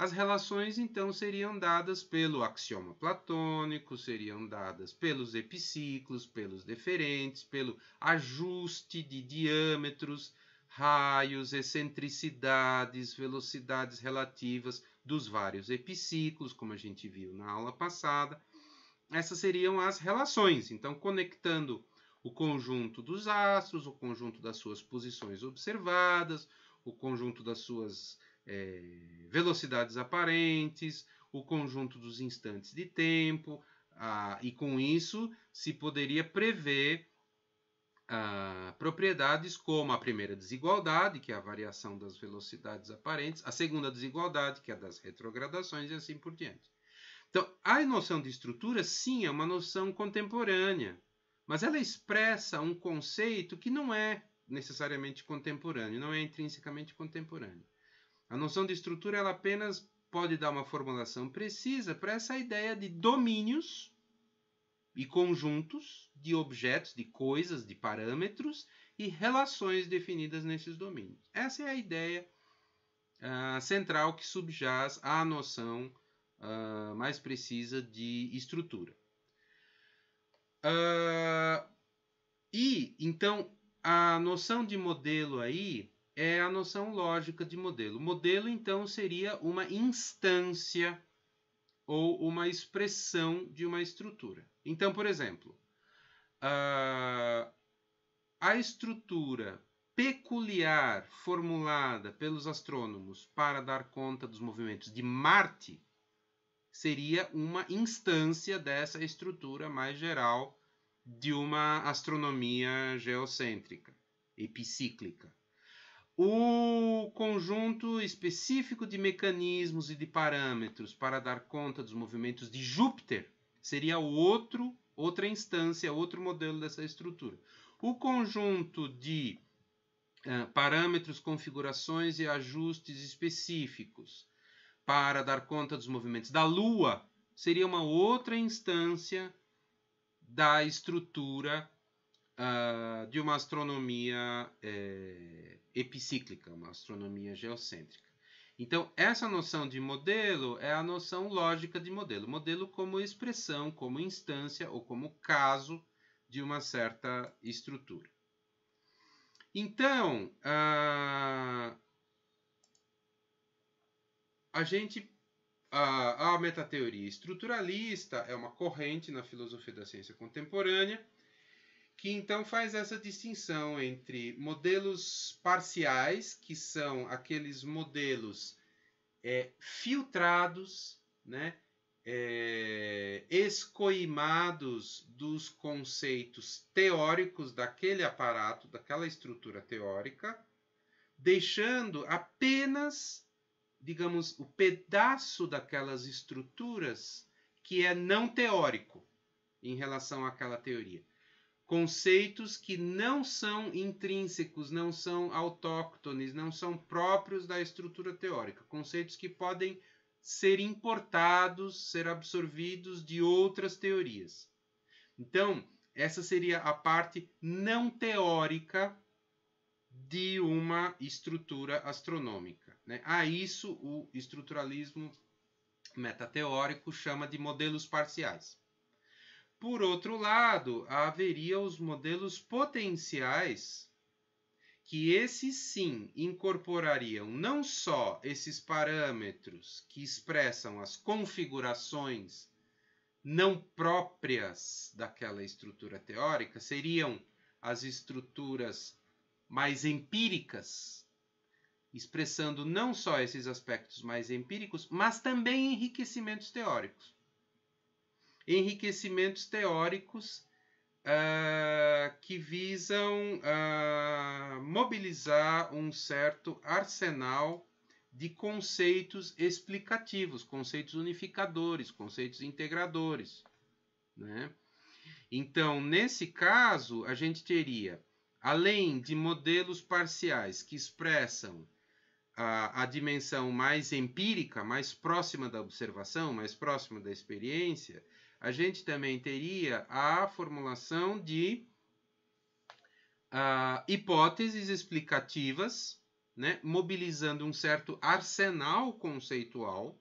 Speaker 1: as relações, então, seriam dadas pelo axioma platônico, seriam dadas pelos epiciclos, pelos deferentes, pelo ajuste de diâmetros, raios, excentricidades, velocidades relativas dos vários epiciclos, como a gente viu na aula passada. Essas seriam as relações. Então, conectando o conjunto dos astros, o conjunto das suas posições observadas, o conjunto das suas é, velocidades aparentes, o conjunto dos instantes de tempo, e com isso se poderia prever ah, propriedades como a primeira desigualdade, que é a variação das velocidades aparentes, a segunda desigualdade, que é a das retrogradações, e assim por diante. Então, a noção de estrutura, sim, é uma noção contemporânea, mas ela expressa um conceito que não é necessariamente contemporâneo, não é intrinsecamente contemporâneo. A noção de estrutura ela apenas pode dar uma formulação precisa para essa ideia de domínios e conjuntos de objetos, de coisas, de parâmetros e relações definidas nesses domínios. Essa é a ideia uh, central que subjaz à noção uh, mais precisa de estrutura. Uh, e então a noção de modelo aí é a noção lógica de modelo. Modelo, então, seria uma instância ou uma expressão de uma estrutura. Então, por exemplo, ah, a estrutura peculiar formulada pelos astrônomos para dar conta dos movimentos de Marte seria uma instância dessa estrutura mais geral de uma astronomia geocêntrica, epicíclica o conjunto específico de mecanismos e de parâmetros para dar conta dos movimentos de Júpiter seria outro, outra instância, outro modelo dessa estrutura. O conjunto de uh, parâmetros, configurações e ajustes específicos para dar conta dos movimentos da Lua seria uma outra instância da estrutura uh, de uma astronomia é, epicíclica, uma astronomia geocêntrica. Então, essa noção de modelo é a noção lógica de modelo. Modelo como expressão, como instância ou como caso de uma certa estrutura. Então, uh, a gente a, a metateoria estruturalista é uma corrente na filosofia da ciência contemporânea que então faz essa distinção entre modelos parciais, que são aqueles modelos é, filtrados, né, é, escoimados dos conceitos teóricos daquele aparato, daquela estrutura teórica, deixando apenas, digamos, o pedaço daquelas estruturas que é não teórico em relação àquela teoria conceitos que não são intrínsecos, não são autóctones, não são próprios da estrutura teórica, conceitos que podem ser importados, ser absorvidos de outras teorias. Então, essa seria a parte não teórica de uma estrutura astronômica. Né? A isso o estruturalismo metateórico chama de modelos parciais. Por outro lado, haveria os modelos potenciais, que esses sim incorporariam não só esses parâmetros que expressam as configurações não próprias daquela estrutura teórica, seriam as estruturas mais empíricas, expressando não só esses aspectos mais empíricos, mas também enriquecimentos teóricos enriquecimentos teóricos uh, que visam uh, mobilizar um certo arsenal de conceitos explicativos, conceitos unificadores, conceitos integradores. Né? Então, nesse caso, a gente teria, além de modelos parciais que expressam a, a, dimensão mais empírica, mais próxima da observação, mais próxima da experiência, a gente também teria a formulação de uh, hipóteses explicativas, né, mobilizando um certo arsenal conceitual,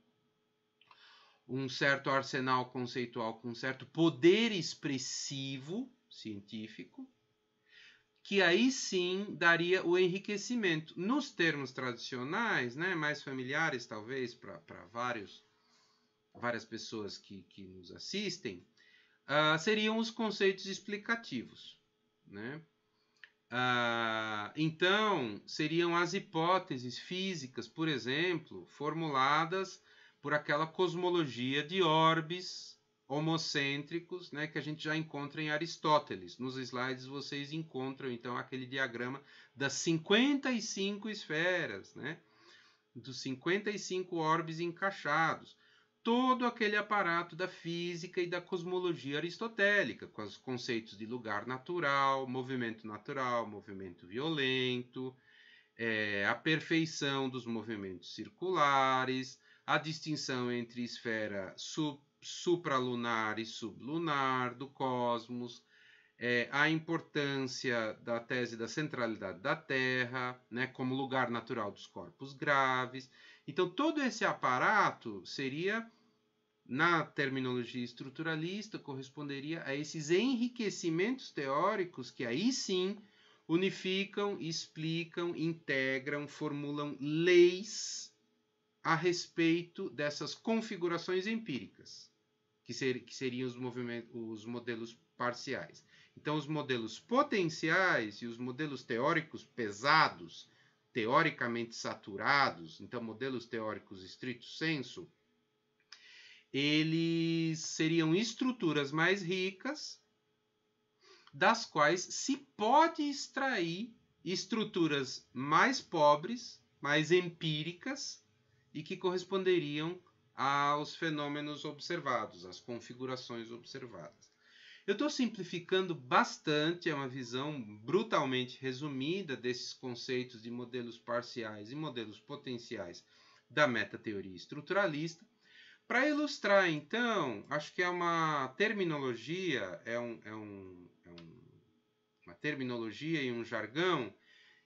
Speaker 1: um certo arsenal conceitual com um certo poder expressivo científico, que aí sim daria o enriquecimento. Nos termos tradicionais, né, mais familiares talvez para vários várias pessoas que, que nos assistem, uh, seriam os conceitos explicativos. Né? Uh, então, seriam as hipóteses físicas, por exemplo, formuladas por aquela cosmologia de orbes homocêntricos né, que a gente já encontra em Aristóteles. Nos slides vocês encontram então aquele diagrama das 55 esferas, né, dos 55 orbes encaixados todo aquele aparato da física e da cosmologia aristotélica, com os conceitos de lugar natural, movimento natural, movimento violento, é, a perfeição dos movimentos circulares, a distinção entre esfera sub, supralunar e sublunar do cosmos, é, a importância da tese da centralidade da Terra, né, como lugar natural dos corpos graves. Então, todo esse aparato seria na terminologia estruturalista, corresponderia a esses enriquecimentos teóricos que aí sim unificam, explicam, integram, formulam leis a respeito dessas configurações empíricas, que, ser, que seriam os, os modelos parciais. Então, os modelos potenciais e os modelos teóricos pesados, teoricamente saturados, então modelos teóricos estrito senso, eles seriam estruturas mais ricas, das quais se pode extrair estruturas mais pobres, mais empíricas, e que corresponderiam aos fenômenos observados, às configurações observadas. Eu estou simplificando bastante, é uma visão brutalmente resumida desses conceitos de modelos parciais e modelos potenciais da metateoria estruturalista. Para ilustrar, então, acho que é uma terminologia, é, um, é, um, é um, uma terminologia e um jargão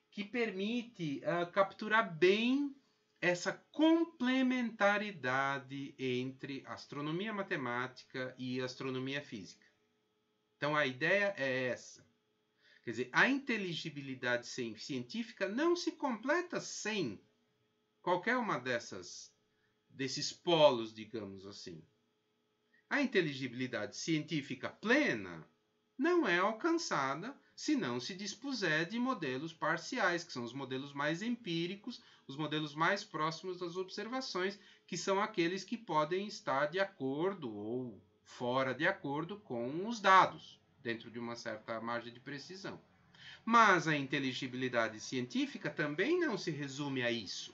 Speaker 1: que permite uh, capturar bem essa complementaridade entre astronomia matemática e astronomia física. Então a ideia é essa. Quer dizer, a inteligibilidade científica não se completa sem qualquer uma dessas desses polos, digamos assim. A inteligibilidade científica plena não é alcançada se não se dispuser de modelos parciais, que são os modelos mais empíricos, os modelos mais próximos das observações, que são aqueles que podem estar de acordo ou fora de acordo com os dados, dentro de uma certa margem de precisão. Mas a inteligibilidade científica também não se resume a isso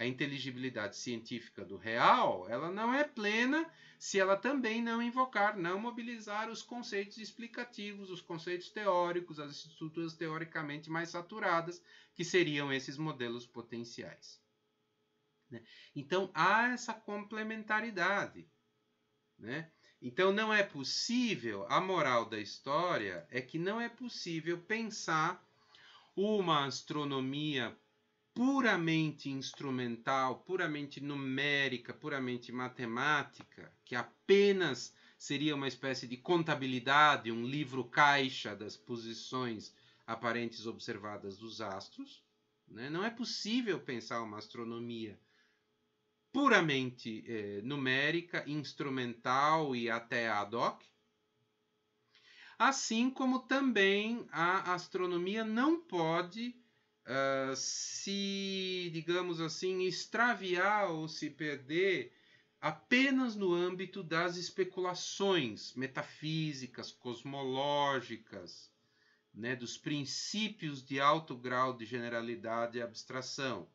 Speaker 1: a inteligibilidade científica do real, ela não é plena se ela também não invocar, não mobilizar os conceitos explicativos, os conceitos teóricos, as estruturas teoricamente mais saturadas, que seriam esses modelos potenciais. Né? Então, há essa complementaridade. Né? Então, não é possível, a moral da história é que não é possível pensar uma astronomia puramente instrumental, puramente numérica, puramente matemática, que apenas seria uma espécie de contabilidade, um livro caixa das posições aparentes observadas dos astros. Né? Não é possível pensar uma astronomia puramente eh, numérica, instrumental e até ad hoc, assim como também a astronomia não pode ah, se, digamos assim, extraviar ou se perder apenas no âmbito das especulações metafísicas, cosmológicas, né, dos princípios de alto grau de generalidade e abstração.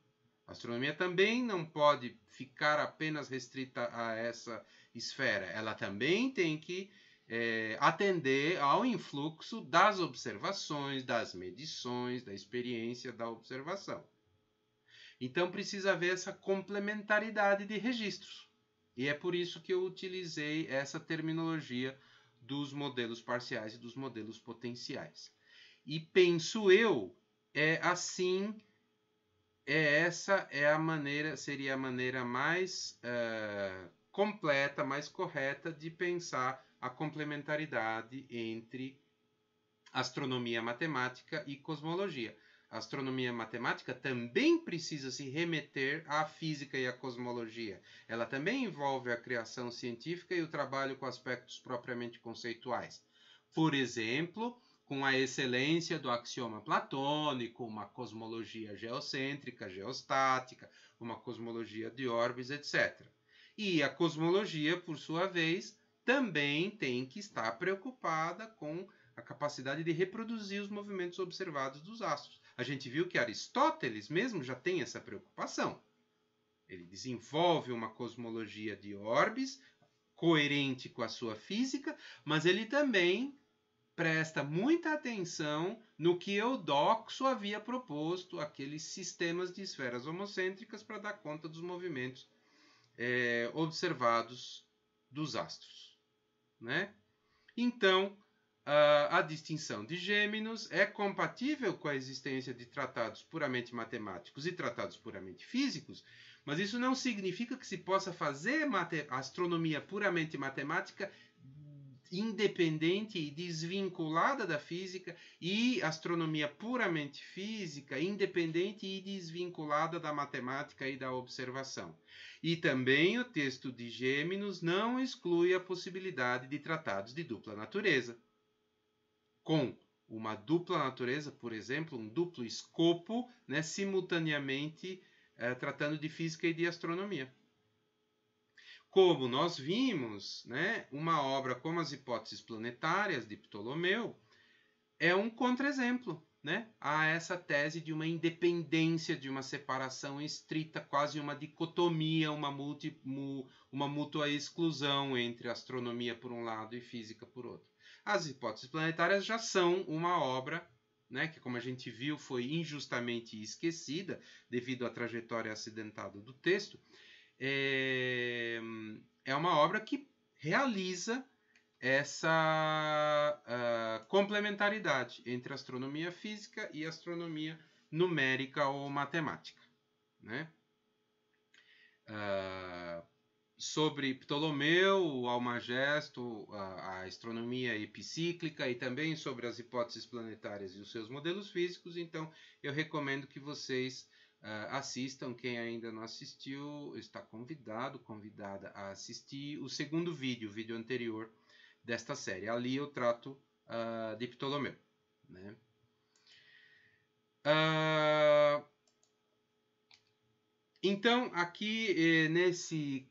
Speaker 1: A astronomia também não pode ficar apenas restrita a essa esfera, ela também tem que é, atender ao influxo das observações, das medições, da experiência da observação. Então precisa haver essa complementaridade de registros. E é por isso que eu utilizei essa terminologia dos modelos parciais e dos modelos potenciais. E penso eu, é assim, é essa é a maneira, seria a maneira mais uh, completa, mais correta de pensar a complementaridade entre astronomia matemática e cosmologia. A astronomia matemática também precisa se remeter à física e à cosmologia. Ela também envolve a criação científica e o trabalho com aspectos propriamente conceituais. Por exemplo, com a excelência do axioma platônico, uma cosmologia geocêntrica, geostática, uma cosmologia de orbes, etc. E a cosmologia, por sua vez, também tem que estar preocupada com a capacidade de reproduzir os movimentos observados dos astros. A gente viu que Aristóteles mesmo já tem essa preocupação. Ele desenvolve uma cosmologia de orbes coerente com a sua física, mas ele também presta muita atenção no que Eudoxo havia proposto, aqueles sistemas de esferas homocêntricas para dar conta dos movimentos é, observados dos astros. Né? Então, a distinção de gêmeos é compatível com a existência de tratados puramente matemáticos e tratados puramente físicos, mas isso não significa que se possa fazer astronomia puramente matemática independente e desvinculada da física e astronomia puramente física, independente e desvinculada da matemática e da observação. E também o texto de Gêmeos não exclui a possibilidade de tratados de dupla natureza. Com uma dupla natureza, por exemplo, um duplo escopo, né, simultaneamente eh, tratando de física e de astronomia. Como nós vimos, né, uma obra como as hipóteses planetárias de Ptolomeu é um contraexemplo né, a essa tese de uma independência, de uma separação estrita, quase uma dicotomia, uma, multi, uma mútua exclusão entre astronomia por um lado e física por outro. As hipóteses planetárias já são uma obra né, que, como a gente viu, foi injustamente esquecida devido à trajetória acidentada do texto. É, é uma obra que realiza essa uh, complementaridade entre astronomia física e astronomia numérica ou matemática. Né? Uh, sobre Ptolomeu, Almagesto, uh, a astronomia epicíclica e também sobre as hipóteses planetárias e os seus modelos físicos, então eu recomendo que vocês Uh, assistam. Quem ainda não assistiu está convidado, convidada a assistir o segundo vídeo, o vídeo anterior desta série. Ali eu trato uh, de Ptolomeu. Né? Uh, então, aqui eh, nesse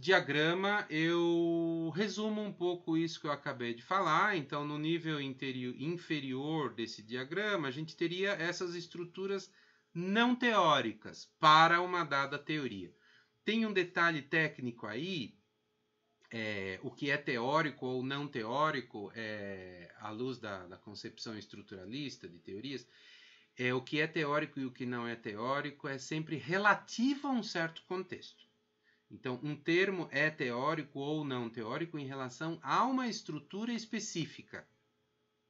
Speaker 1: diagrama eu resumo um pouco isso que eu acabei de falar. Então, no nível inferior desse diagrama, a gente teria essas estruturas não teóricas para uma dada teoria. Tem um detalhe técnico aí é, o que é teórico ou não teórico, é, à luz da, da, concepção estruturalista de teorias, é, o que é teórico e o que não é teórico é sempre relativo a um certo contexto. Então, um termo é teórico ou não teórico em relação a uma estrutura específica.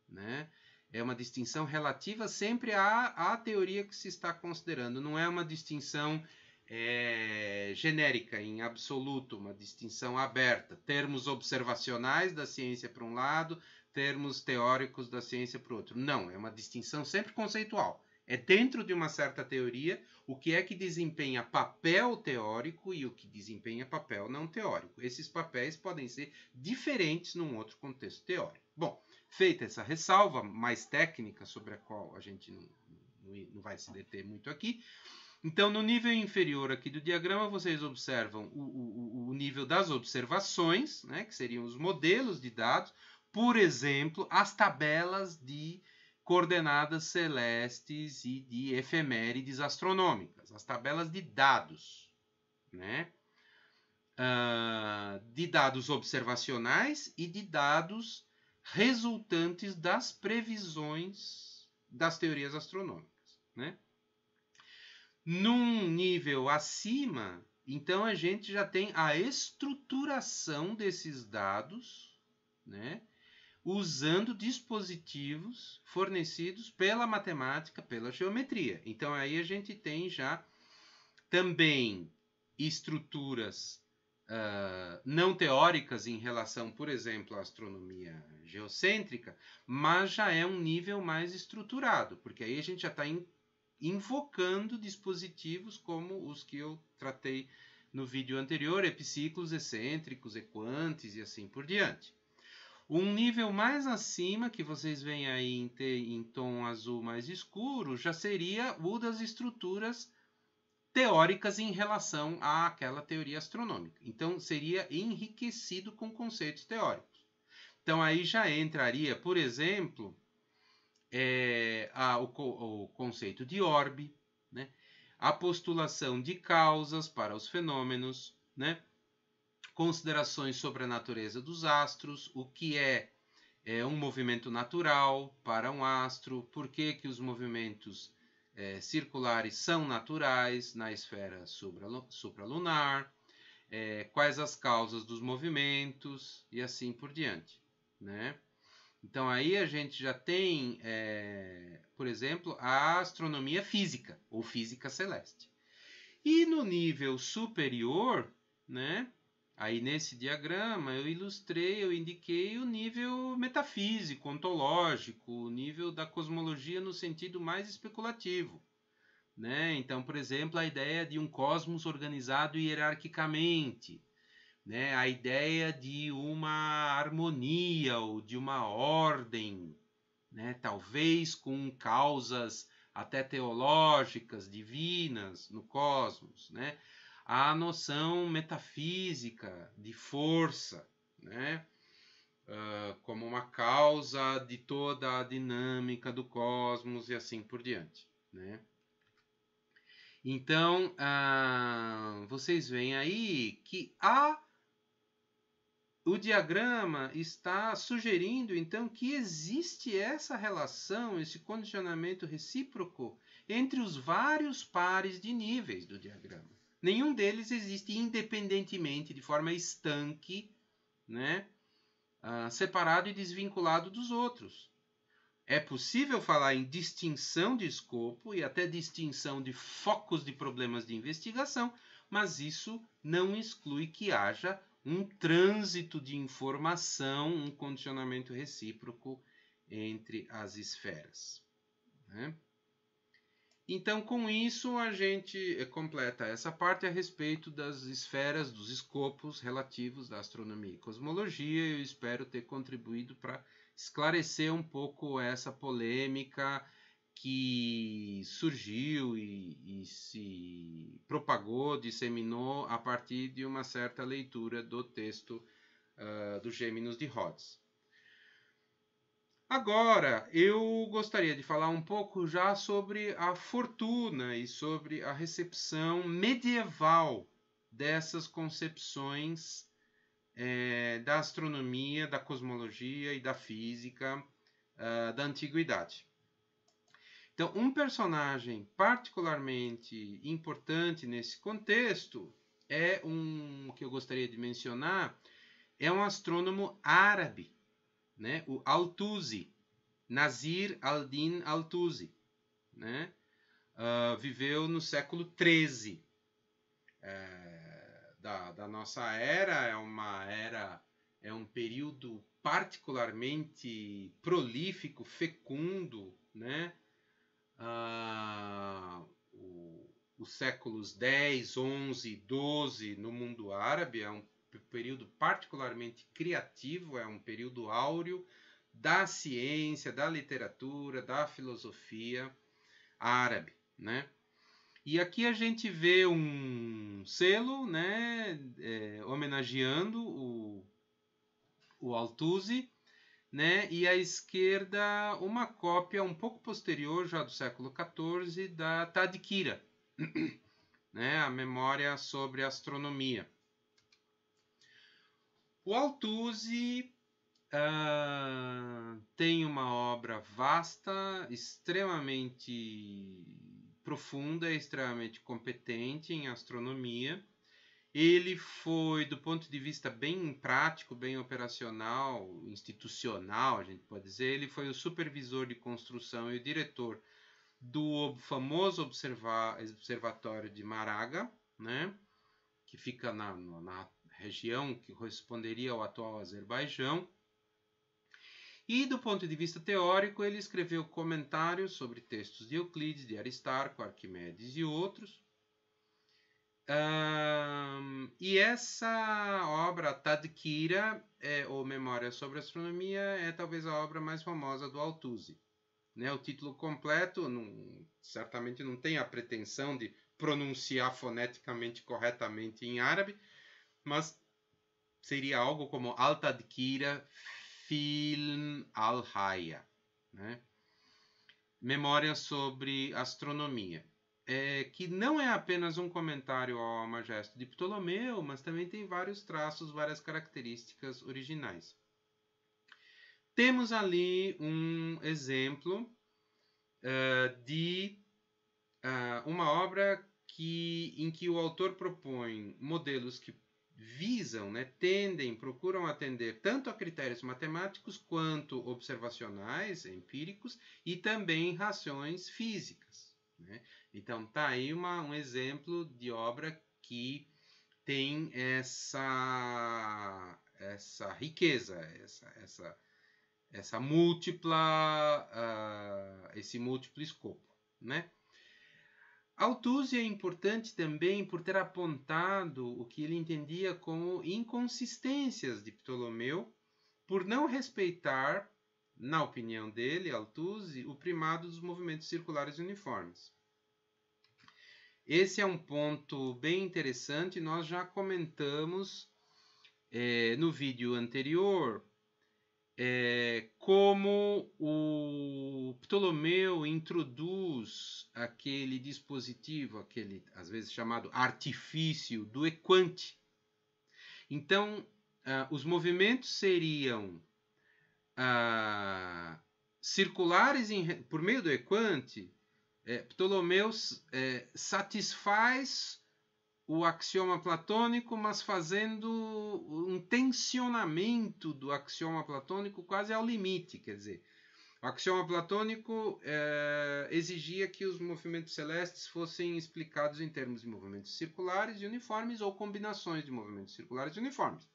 Speaker 1: Né? É uma distinção relativa sempre à, à teoria que se está considerando, não é uma distinção é, genérica, em absoluto, uma distinção aberta. Termos observacionais da ciência para um lado, termos teóricos da ciência para o outro. Não, é uma distinção sempre conceitual. É dentro de uma certa teoria o que é que desempenha papel teórico e o que desempenha papel não teórico. Esses papéis podem ser diferentes num outro contexto teórico. Bom, feita essa ressalva mais técnica, sobre a qual a gente não, não, não vai se deter muito aqui, então, no nível inferior aqui do diagrama, vocês observam o, o, o nível das observações, né, que seriam os modelos de dados, por exemplo, as tabelas de coordenadas celestes e de efemérides astronômicas, as tabelas de dados, né? Uh, de dados observacionais e de dados resultantes das previsões das teorias astronômicas, né? Num nível acima, então a gente já tem a estruturação desses dados, né? usando dispositivos fornecidos pela matemática, pela geometria. Então aí a gente tem já também estruturas uh, não teóricas em relação, por exemplo, à astronomia geocêntrica, mas já é um nível mais estruturado, porque aí a gente já está invocando dispositivos como os que eu tratei no vídeo anterior, epiciclos excêntricos, equantes e assim por diante. Um nível mais acima, que vocês veem aí em, em tom azul mais escuro, já seria o das estruturas teóricas em relação àquela teoria astronômica. Então, seria enriquecido com conceitos teóricos. Então, aí já entraria, por exemplo, é, a, o, o, conceito de orbe, né? a postulação de causas para os fenômenos, né? considerações sobre a natureza dos astros, o que é, é, um movimento natural para um astro, por que, que os movimentos é, circulares são naturais na esfera supralunar, é, quais as causas dos movimentos e assim por diante. Né? Então aí a gente já tem, é, por exemplo, a astronomia física ou física celeste. E no nível superior, né? Aí nesse diagrama eu ilustrei, eu indiquei o nível metafísico, ontológico, o nível da cosmologia no sentido mais especulativo. Né? Então, por exemplo, a ideia de um cosmos organizado hierarquicamente, né, a ideia de uma harmonia ou de uma ordem, né, talvez com causas até teológicas, divinas no cosmos, né? A noção metafísica de força, né? Uh, como uma causa de toda a dinâmica do cosmos e assim por diante, né? Então, ah, vocês veem aí que há o diagrama está sugerindo então que existe essa relação, esse condicionamento recíproco entre os vários pares de níveis do diagrama. Nenhum deles existe independentemente, de forma estanque, né? Ah, separado e desvinculado dos outros. É possível falar em distinção de escopo e até distinção de focos de problemas de investigação, mas isso não exclui que haja um trânsito de informação, um condicionamento recíproco entre as esferas. Né? Então, com isso, a gente eh, completa essa parte a respeito das esferas, dos escopos relativos da astronomia e cosmologia. Eu espero ter contribuído para esclarecer um pouco essa polêmica que surgiu e, e, se propagou, disseminou a partir de uma certa leitura do texto uh, do Gêmeos de Rhodes. Agora, eu gostaria de falar um pouco já sobre a fortuna e sobre a recepção medieval dessas concepções eh, da astronomia, da cosmologia e da física uh, da antiguidade. Então, um personagem particularmente importante nesse contexto é um que eu gostaria de mencionar, é um astrônomo árabe, né? o Altuzi, Nazir al-Din Altuzi. Né? Uh, viveu no século XIII é, da, da nossa era, é uma era, é um período particularmente prolífico, fecundo, né? ah, os séculos 10, 11 e 12 no mundo árabe, é um período particularmente criativo, é um período áureo da ciência, da literatura, da filosofia árabe, né? E aqui a gente vê um selo, né, é, homenageando o, o Altuzi, né? e à esquerda uma cópia um pouco posterior, já do século XIV, da Tadkira, né? a memória sobre astronomia. O Altuzzi uh, ah, tem uma obra vasta, extremamente profunda, extremamente competente em astronomia, ele foi, do ponto de vista bem prático, bem operacional, institucional, a gente pode dizer, ele foi o supervisor de construção e o diretor do famoso observa observatório de Maraga, né, que fica na, na região que corresponderia ao atual Azerbaijão. E do ponto de vista teórico, ele escreveu comentários sobre textos de Euclides, de Aristarco, Arquimedes e outros. Um, e essa obra, Tadkira, é, ou Memória sobre Astronomia, é talvez a obra mais famosa do Altuzzi. Né? O título completo não, certamente não tem a pretensão de pronunciar foneticamente corretamente em árabe, mas seria algo como Al-Tadkira Film al-Haya, né? Memória sobre Astronomia é, que não é apenas um comentário ao Majesto de Ptolomeu, mas também tem vários traços, várias características originais. Temos ali um exemplo uh, de uh, uma obra que, em que o autor propõe modelos que visam, né, tendem, procuram atender tanto a critérios matemáticos quanto observacionais, empíricos, e também rações físicas. Né? Então, tá aí uma, um exemplo de obra que tem essa, essa riqueza, essa, essa, essa múltipla, uh, esse múltiplo escopo, né? Altuzzi é importante também por ter apontado o que ele entendia como inconsistências de Ptolomeu, por não respeitar, na opinião dele, Altuzzi, o primado dos movimentos circulares uniformes. Esse é um ponto bem interessante, nós já comentamos é, no vídeo anterior é, como o Ptolomeu introduz aquele dispositivo, aquele às vezes chamado artifício do equante. Então, ah, os movimentos seriam ah, circulares em, por meio do equante é, Ptolomeu é, satisfaz o axioma platônico, mas fazendo um tensionamento do axioma platônico quase ao limite. Quer dizer, o axioma platônico é, exigia que os movimentos celestes fossem explicados em termos de movimentos circulares e uniformes ou combinações de movimentos circulares e uniformes.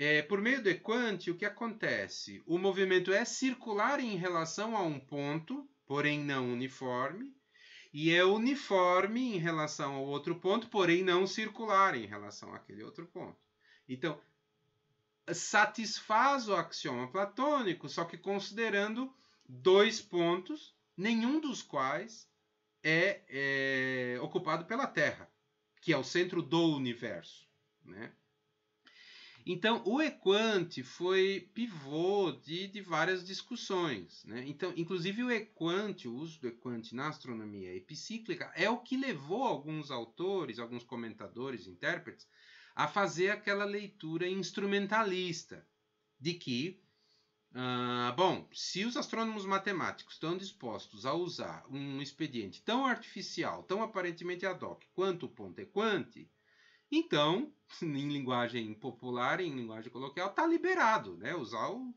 Speaker 1: É, por meio do equante, o que acontece? O movimento é circular em relação a um ponto, porém não uniforme, e é uniforme em relação ao outro ponto, porém não circular em relação àquele outro ponto. Então, satisfaz o axioma platônico, só que considerando dois pontos, nenhum dos quais é, é ocupado pela Terra, que é o centro do universo. Né? Então, o Equante foi pivô de, de várias discussões. Né? Então, inclusive, o Equante, o uso do Equante na astronomia epicíclica, é o que levou alguns autores, alguns comentadores, intérpretes, a fazer aquela leitura instrumentalista de que, uh, bom, se os astrônomos matemáticos estão dispostos a usar um expediente tão artificial, tão aparentemente ad hoc, quanto o ponto equante então, em linguagem popular, em linguagem coloquial, está liberado né? usar o,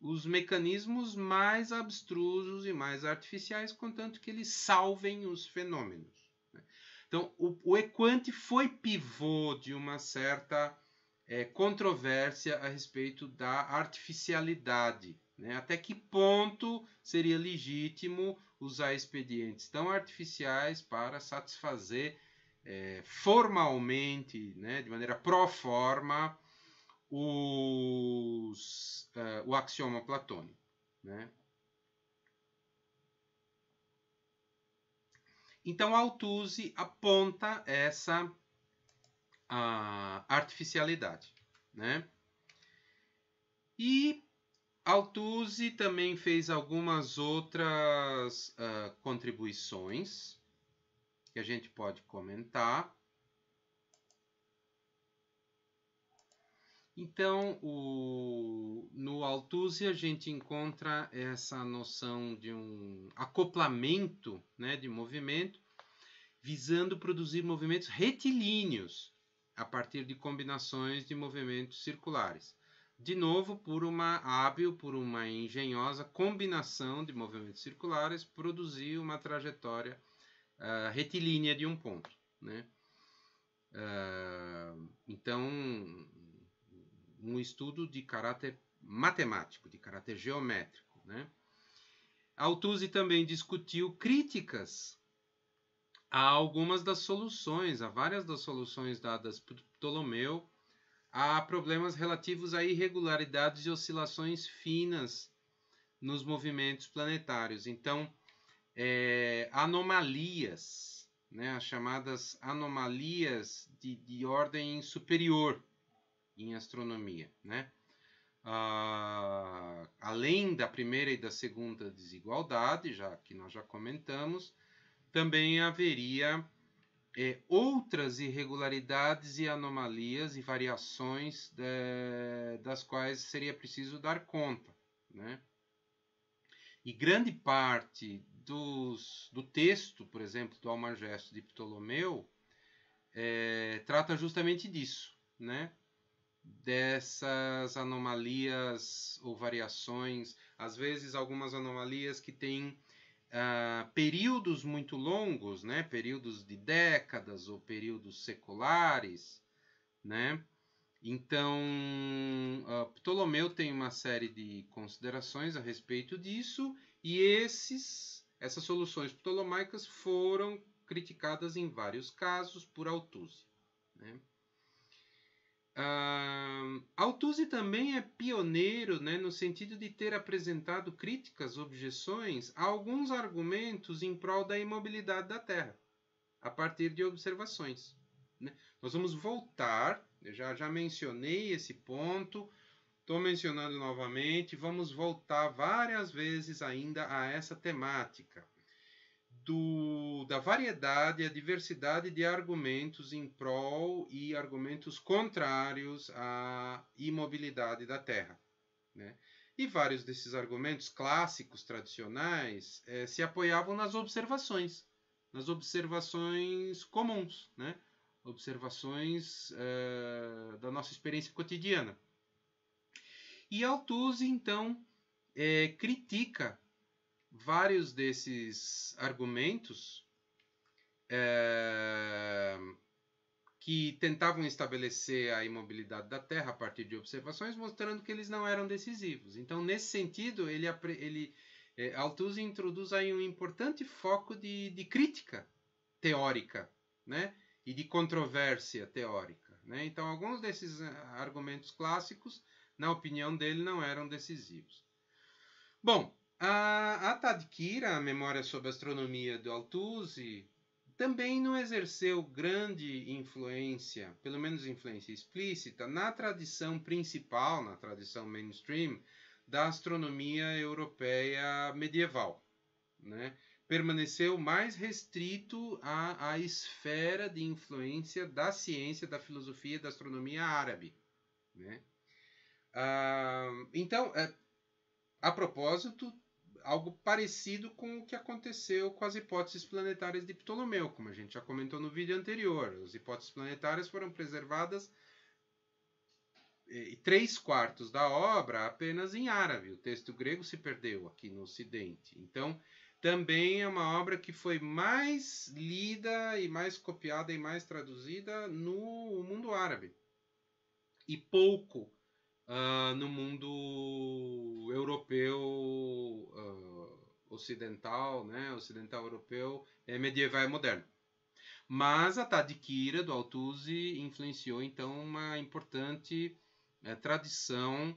Speaker 1: os mecanismos mais abstrusos e mais artificiais, contanto que eles salvem os fenômenos. Né? Então, o, o Equante foi pivô de uma certa é, controvérsia a respeito da artificialidade. Né? Até que ponto seria legítimo usar expedientes tão artificiais para satisfazer é, formalmente, né, de maneira pro forma, os, uh, o axioma platônico. Né? Então, Althusse aponta essa a artificialidade. Né? E Althusse também fez algumas outras uh, contribuições que a gente pode comentar. Então, o, no Althusser a gente encontra essa noção de um acoplamento né, de movimento, visando produzir movimentos retilíneos a partir de combinações de movimentos circulares. De novo, por uma hábil, por uma engenhosa combinação de movimentos circulares, produzir uma trajetória uh, retilínea de um ponto. Né? Uh, então, um estudo de caráter matemático, de caráter geométrico. Né? também discutiu críticas a algumas das soluções, a várias das soluções dadas por Ptolomeu a problemas relativos a irregularidades e oscilações finas nos movimentos planetários. Então, é, anomalias, né, as chamadas anomalias de, de ordem superior em astronomia. Né? Ah, além da primeira e da segunda desigualdade, já que nós já comentamos, também haveria é, outras irregularidades e anomalias e variações de, das quais seria preciso dar conta. Né? E grande parte dos, do texto, por exemplo, do Almagesto de Ptolomeu, é, trata justamente disso, né? dessas anomalias ou variações, às vezes algumas anomalias que têm ah, períodos muito longos, né? períodos de décadas ou períodos seculares. Né? Então, ah, Ptolomeu tem uma série de considerações a respeito disso, e esses essas soluções ptolomaicas foram criticadas em vários casos por Althusi. Né? Uh, também é pioneiro né, no sentido de ter apresentado críticas, objeções a alguns argumentos em prol da imobilidade da Terra, a partir de observações. Né? Nós vamos voltar, eu já, já mencionei esse ponto Estou mencionando novamente, vamos voltar várias vezes ainda a essa temática do, da variedade, a diversidade de argumentos em prol e argumentos contrários à imobilidade da Terra. Né? E vários desses argumentos clássicos, tradicionais, eh, se apoiavam nas observações, nas observações comuns, né? observações eh, da nossa experiência cotidiana. E Althusser, então, é, critica vários desses argumentos é, que tentavam estabelecer a imobilidade da Terra a partir de observações, mostrando que eles não eram decisivos. Então, nesse sentido, ele, ele é, introduz aí um importante foco de, de crítica teórica, né? E de controvérsia teórica. Né? Então, alguns desses é, argumentos clássicos na opinião dele, não eram decisivos. Bom, a, a Tadkira, a memória sobre a astronomia do Althusi, também não exerceu grande influência, pelo menos influência explícita, na tradição principal, na tradição mainstream, da astronomia europeia medieval. Né? Permaneceu mais restrito à, à esfera de influência da ciência, da filosofia e da astronomia árabe. Né? então, é, a propósito, algo parecido com o que aconteceu com as hipóteses planetárias de Ptolomeu, como a gente já comentou no vídeo anterior. As hipóteses planetárias foram preservadas e três quartos da obra apenas em árabe. O texto grego se perdeu aqui no Ocidente. Então, também é uma obra que foi mais lida e mais copiada e mais traduzida no mundo árabe. E pouco uh, no mundo europeu uh, ocidental, né, ocidental europeu, é medieval e moderno. Mas a Tadikira do Altuzzi influenciou então uma importante eh, tradição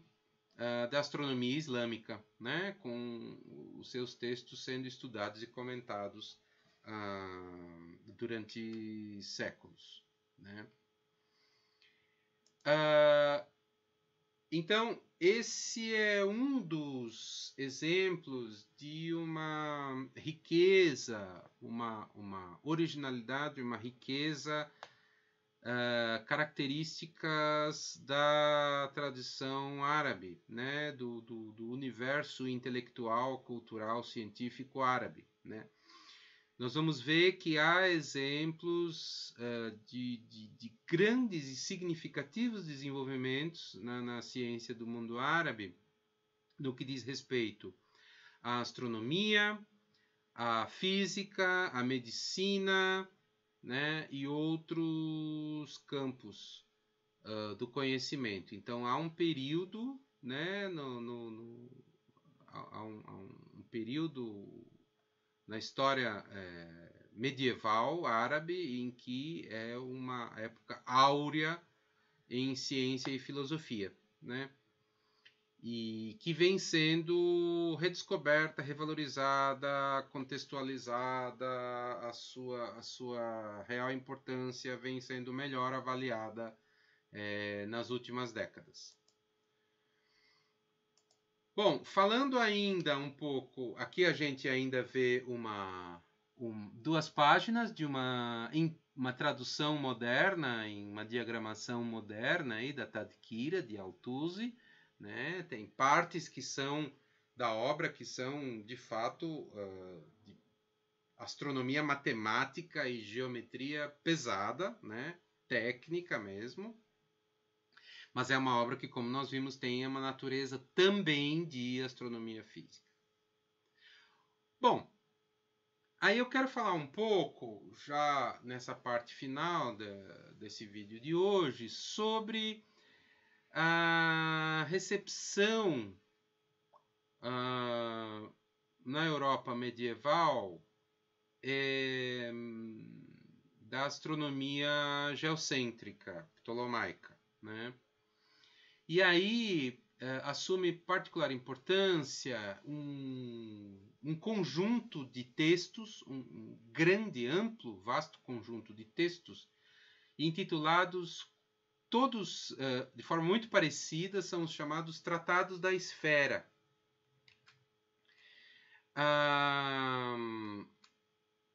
Speaker 1: eh, da astronomia islâmica, né, com os seus textos sendo estudados e comentados ah, durante séculos. Né? Então, esse é um dos exemplos de uma riqueza, uma, uma originalidade, uma riqueza uh, características da tradição árabe, né? do, do, do universo intelectual, cultural, científico árabe. Né? nós vamos ver que há exemplos uh, de, de, de, grandes e significativos desenvolvimentos na, na, ciência do mundo árabe no que diz respeito à astronomia, à física, à medicina né, e outros campos uh, do conhecimento. Então há um período, né, no, no, no há, um, há um período na história é, medieval árabe, em que é uma época áurea em ciência e filosofia, né? E que vem sendo redescoberta, revalorizada, contextualizada, a sua, a sua real importância vem sendo melhor avaliada é, nas últimas décadas. Bom, falando ainda um pouco, aqui a gente ainda vê uma, um, duas páginas de uma, uma tradução moderna, em uma diagramação moderna aí da Tadkira, de Altuzzi. Né? Tem partes que são da obra que são, de fato, uh, de astronomia matemática e geometria pesada, né? técnica mesmo. Mas é uma obra que, como nós vimos, tem uma natureza também de astronomia física. Bom, aí eu quero falar um pouco, já nessa parte final desse vídeo de hoje, sobre a recepção uh, na Europa medieval é, da astronomia geocêntrica ptolomaica, né? E aí uh, assume particular importância um, um conjunto de textos, um, um grande, amplo, vasto conjunto de textos, intitulados todos uh, de forma muito parecida, são os chamados Tratados da Esfera. Ah,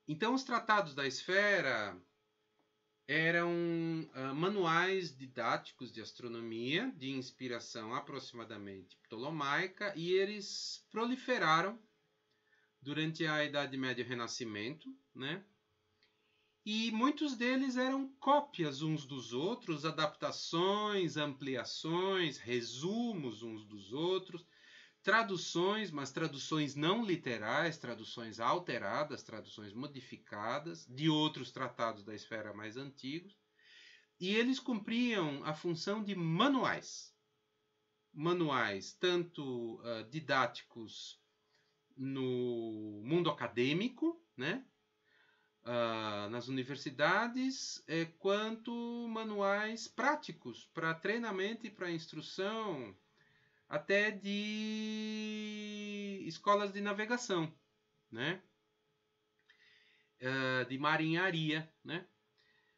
Speaker 1: então, os Tratados da Esfera eram ah, manuais didáticos de astronomia de inspiração aproximadamente ptolomaica e eles proliferaram durante a Idade Média e Renascimento, né? E muitos deles eram cópias uns dos outros, adaptações, ampliações, resumos uns dos outros traduções, mas traduções não literais, traduções alteradas, traduções modificadas de outros tratados da esfera mais antigos, e eles cumpriam a função de manuais. Manuais tanto uh, didáticos no mundo acadêmico, né? Uh, nas universidades, eh, quanto manuais práticos para treinamento e para instrução até de escolas de navegação, né? Uh, de marinharia, né?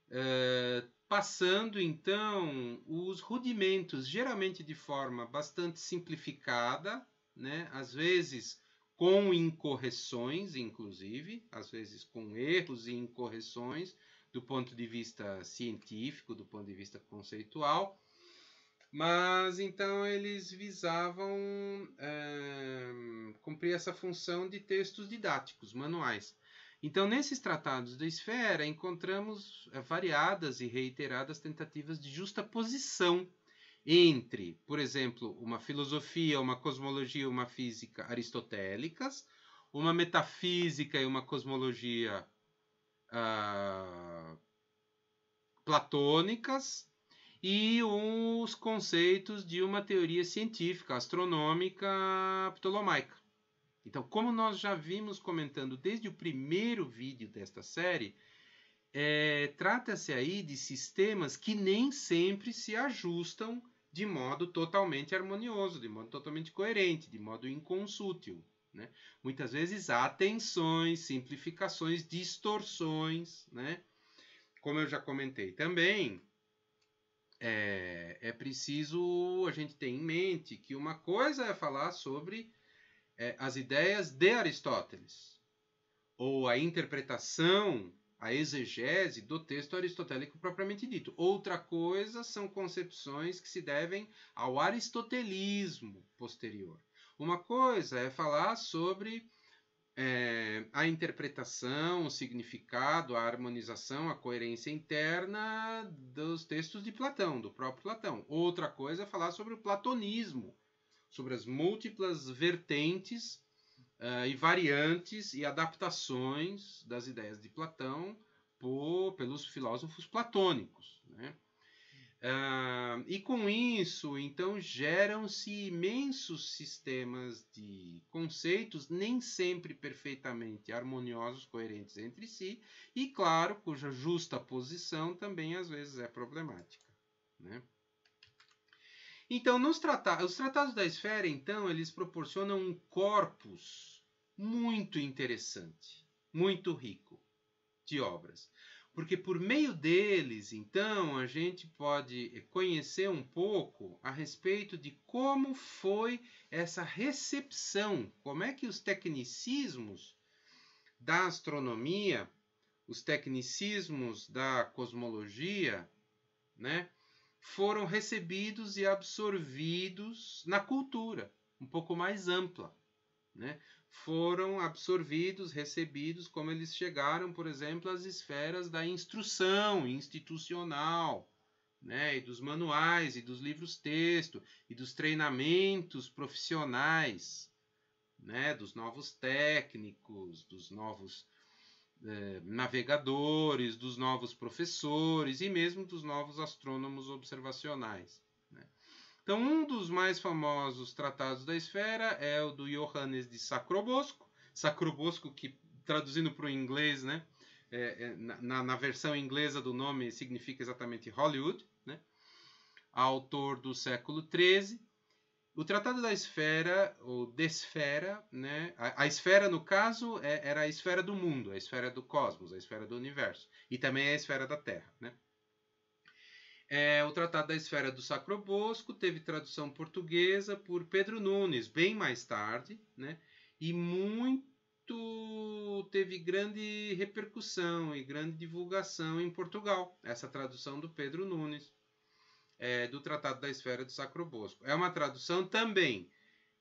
Speaker 1: Uh, passando então os rudimentos, geralmente de forma bastante simplificada, né? Às vezes com incorreções, inclusive, às vezes com erros e incorreções do ponto de vista científico, do ponto de vista conceitual, mas então eles visavam é, cumprir essa função de textos didáticos, manuais. Então, nesses tratados da esfera, encontramos eh, variadas e reiteradas tentativas de justaposição entre, por exemplo, uma filosofia, uma cosmologia, uma física aristotélicas, uma metafísica e uma cosmologia ah, platônicas, e os conceitos de uma teoria científica astronômica ptolomaica. Então, como nós já vimos comentando desde o primeiro vídeo desta série, é, trata-se aí de sistemas que nem sempre se ajustam de modo totalmente harmonioso, de modo totalmente coerente, de modo inconsútil. Né? Muitas vezes há tensões, simplificações, distorções, né? como eu já comentei também, é, é preciso a gente ter em mente que uma coisa é falar sobre é, as ideias de Aristóteles, ou a interpretação, a exegese do texto aristotélico propriamente dito. Outra coisa são concepções que se devem ao aristotelismo posterior. Uma coisa é falar sobre é, a interpretação, o significado, a harmonização, a coerência interna dos textos de Platão, do próprio Platão. Outra coisa é falar sobre o platonismo, sobre as múltiplas vertentes uh, e variantes e adaptações das ideias de Platão por, pelos filósofos platônicos. Né? Uh, e com isso, então, geram-se imensos sistemas de conceitos, nem sempre perfeitamente harmoniosos, coerentes entre si, e, claro, cuja justa posição também às vezes é problemática. Né? Então, nos tratados, os tratados da esfera, então, eles proporcionam um corpus muito interessante, muito rico de obras porque por meio deles, então, a gente pode conhecer um pouco a respeito de como foi essa recepção, como é que os tecnicismos da astronomia, os tecnicismos da cosmologia, né, foram recebidos e absorvidos na cultura um pouco mais ampla. Né? foram absorvidos, recebidos, como eles chegaram, por exemplo, às esferas da instrução institucional, né, e dos manuais, e dos livros-texto, e dos treinamentos profissionais, né, dos novos técnicos, dos novos eh, navegadores, dos novos professores e mesmo dos novos astrônomos observacionais. Então, um dos mais famosos tratados da esfera é o do Johannes de Sacrobosco, Sacrobosco que traduzindo para o inglês, né, é, é na, na, versão inglesa do nome significa exatamente Hollywood, né, autor do século XIII. O Tratado da Esfera, ou Desfera, né, a, a esfera, no caso, é, era a esfera do mundo, a esfera do cosmos, a esfera do universo, e também é a esfera da Terra. Né. É, o Tratado da Esfera do Sacro Bosco teve tradução portuguesa por Pedro Nunes, bem mais tarde, né? e muito teve grande repercussão e grande divulgação em Portugal, essa tradução do Pedro Nunes, é, do Tratado da Esfera do Sacro Bosco. É uma tradução também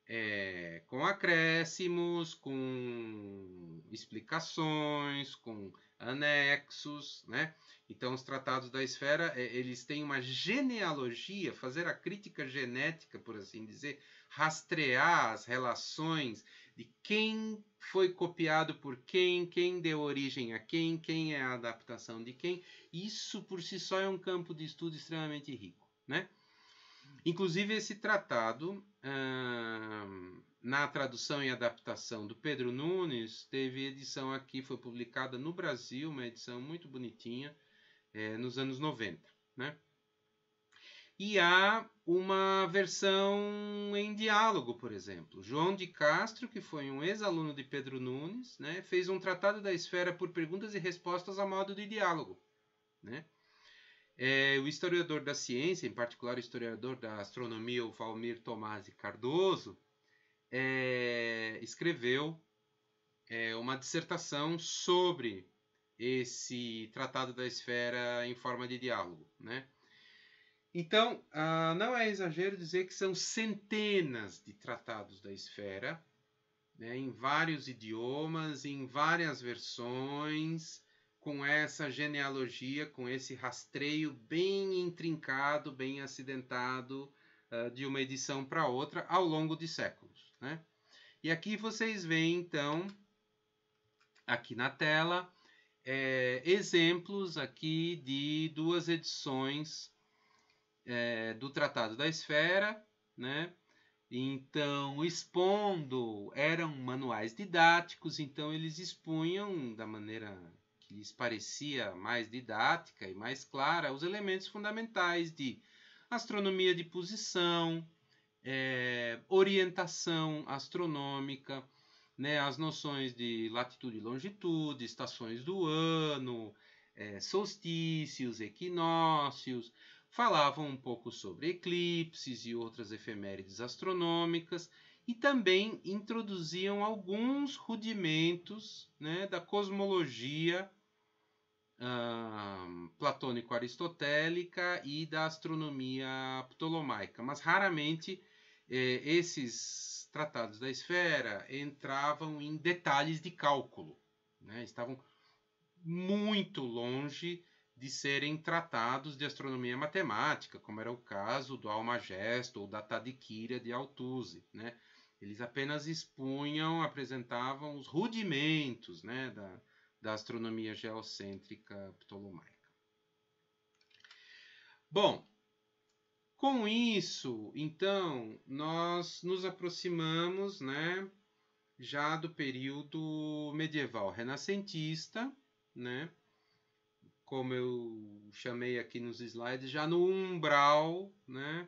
Speaker 1: é, com acréscimos, com explicações, com anexos, né? Então os tratados da esfera é, eles têm uma genealogia, fazer a crítica genética, por assim dizer, rastrear as relações de quem foi copiado por quem, quem deu origem a quem, quem é a adaptação de quem. Isso por si só é um campo de estudo extremamente rico, né? Inclusive, esse tratado, hum, na tradução e adaptação do Pedro Nunes, teve edição aqui, foi publicada no Brasil, uma edição muito bonitinha, é, nos anos 90. Né? E há uma versão em diálogo, por exemplo. João de Castro, que foi um ex-aluno de Pedro Nunes, né, fez um tratado da esfera por perguntas e respostas a modo de diálogo. Né? É, o historiador da ciência, em particular o historiador da astronomia, o Valmir Tomasi Cardoso, é, escreveu é, uma dissertação sobre esse tratado da esfera em forma de diálogo. Né? Então, ah, não é exagero dizer que são centenas de tratados da esfera, né, em vários idiomas, em várias versões com essa genealogia, com esse rastreio bem intrincado, bem acidentado uh, de uma edição para outra ao longo de séculos. Né? E aqui vocês veem, então, aqui na tela, é, exemplos aqui de duas edições é, do Tratado da Esfera, né? Então, expondo, eram manuais didáticos, então eles expunham da maneira que lhes parecia mais didática e mais clara, os elementos fundamentais de astronomia de posição, é, orientação astronômica, né, as noções de latitude e longitude, estações do ano, é, solstícios, equinócios, falavam um pouco sobre eclipses e outras efemérides astronômicas e também introduziam alguns rudimentos né, da cosmologia platônico-aristotélica e da astronomia ptolomaica, mas raramente eh, esses tratados da esfera entravam em detalhes de cálculo, né? estavam muito longe de serem tratados de astronomia matemática, como era o caso do Almagesto ou da Tadiquira de Altuse. Né? Eles apenas expunham, apresentavam os rudimentos né, da, da astronomia geocêntrica ptolomaica. Bom, com isso, então, nós nos aproximamos, né, já do período medieval renascentista, né? Como eu chamei aqui nos slides, já no umbral, né,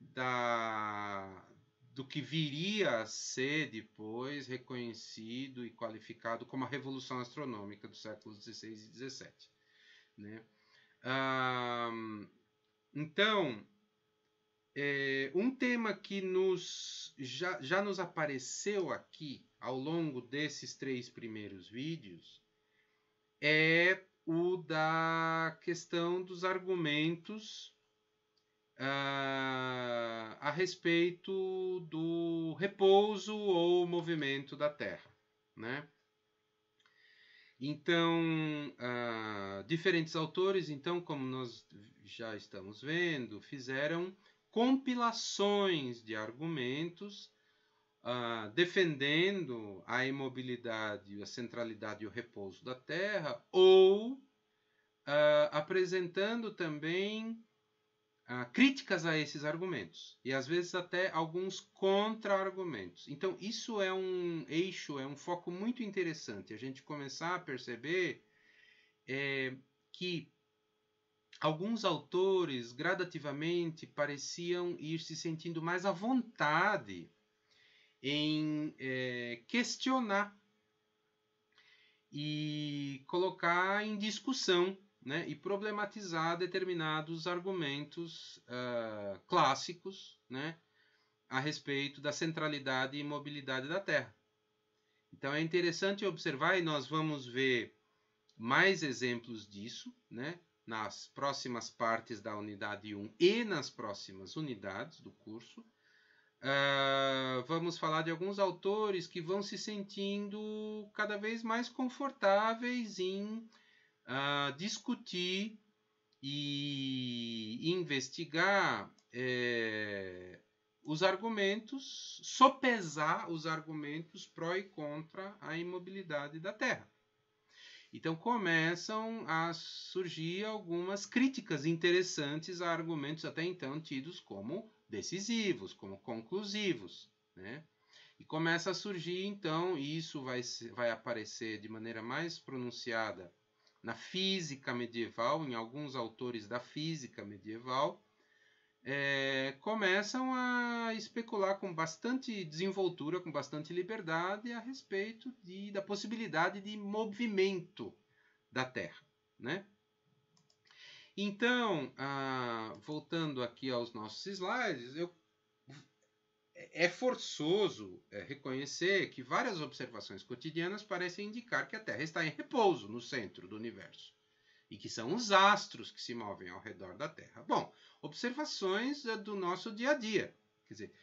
Speaker 1: da do que viria a ser depois reconhecido e qualificado como a Revolução Astronômica do século XVI e XVII. Né? Ah, então, é, um tema que nos, já, já nos apareceu aqui ao longo desses três primeiros vídeos é o da questão dos argumentos uh, a respeito do repouso ou movimento da Terra. Né? Então, uh, diferentes autores, então, como nós já estamos vendo, fizeram compilações de argumentos Uh, defendendo a imobilidade, a centralidade e o repouso da Terra, ou uh, apresentando também ah, críticas a esses argumentos e às vezes até alguns contra-argumentos. Então, isso é um eixo, é um foco muito interessante. A gente começar a perceber é, que alguns autores gradativamente pareciam ir se sentindo mais à vontade em é, questionar e colocar em discussão né, e problematizar determinados argumentos uh, clássicos né, a respeito da centralidade e mobilidade da Terra. Então é interessante observar, e nós vamos ver mais exemplos disso né, nas próximas partes da unidade 1 e nas próximas unidades do curso. Uh, vamos falar de alguns autores que vão se sentindo cada vez mais confortáveis em uh, discutir e investigar é, os argumentos, sopesar os argumentos pró e contra a imobilidade da Terra. Então começam a surgir algumas críticas interessantes a argumentos até então tidos como decisivos, como conclusivos, né? E começa a surgir então, e isso vai, vai aparecer de maneira mais pronunciada na física medieval, em alguns autores da física medieval, é, começam a especular com bastante desenvoltura, com bastante liberdade a respeito de, da possibilidade de movimento da Terra. Né? Então, ah, voltando aqui aos nossos slides, eu é, é forçoso é, reconhecer que várias observações cotidianas parecem indicar que a Terra está em repouso no centro do universo e que são os astros que se movem ao redor da Terra. Bom, observações é, do nosso dia a dia. Quer dizer,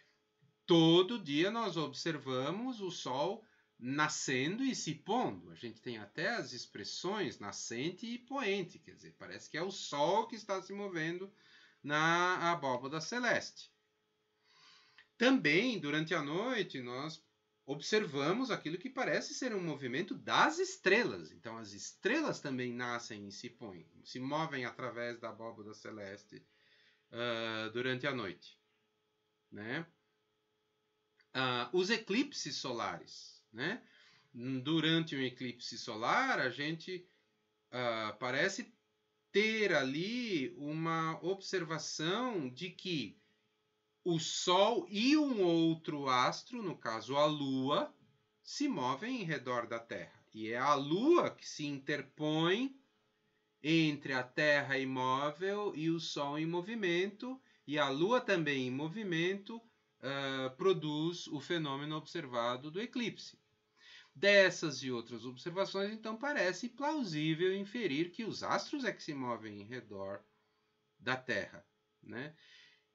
Speaker 1: todo dia nós observamos o Sol nascendo e se pondo. A gente tem até as expressões nascente e poente, quer dizer, parece que é o Sol que está se movendo na abóbada celeste. Também, durante a noite, nós observamos aquilo que parece ser um movimento das estrelas. Então, as estrelas também nascem e se põem, se movem através da abóbora celeste uh, durante a noite. Né? Uh, os eclipses solares. Né? Durante um eclipse solar, a gente uh, parece ter ali uma observação de que o Sol e um outro astro, no caso a Lua, se movem em redor da Terra. E é a Lua que se interpõe entre a Terra imóvel e o Sol em movimento, e a Lua também em movimento uh, produz o fenômeno observado do eclipse. Dessas e outras observações, então, parece plausível inferir que os astros é que se movem em redor da Terra. Né?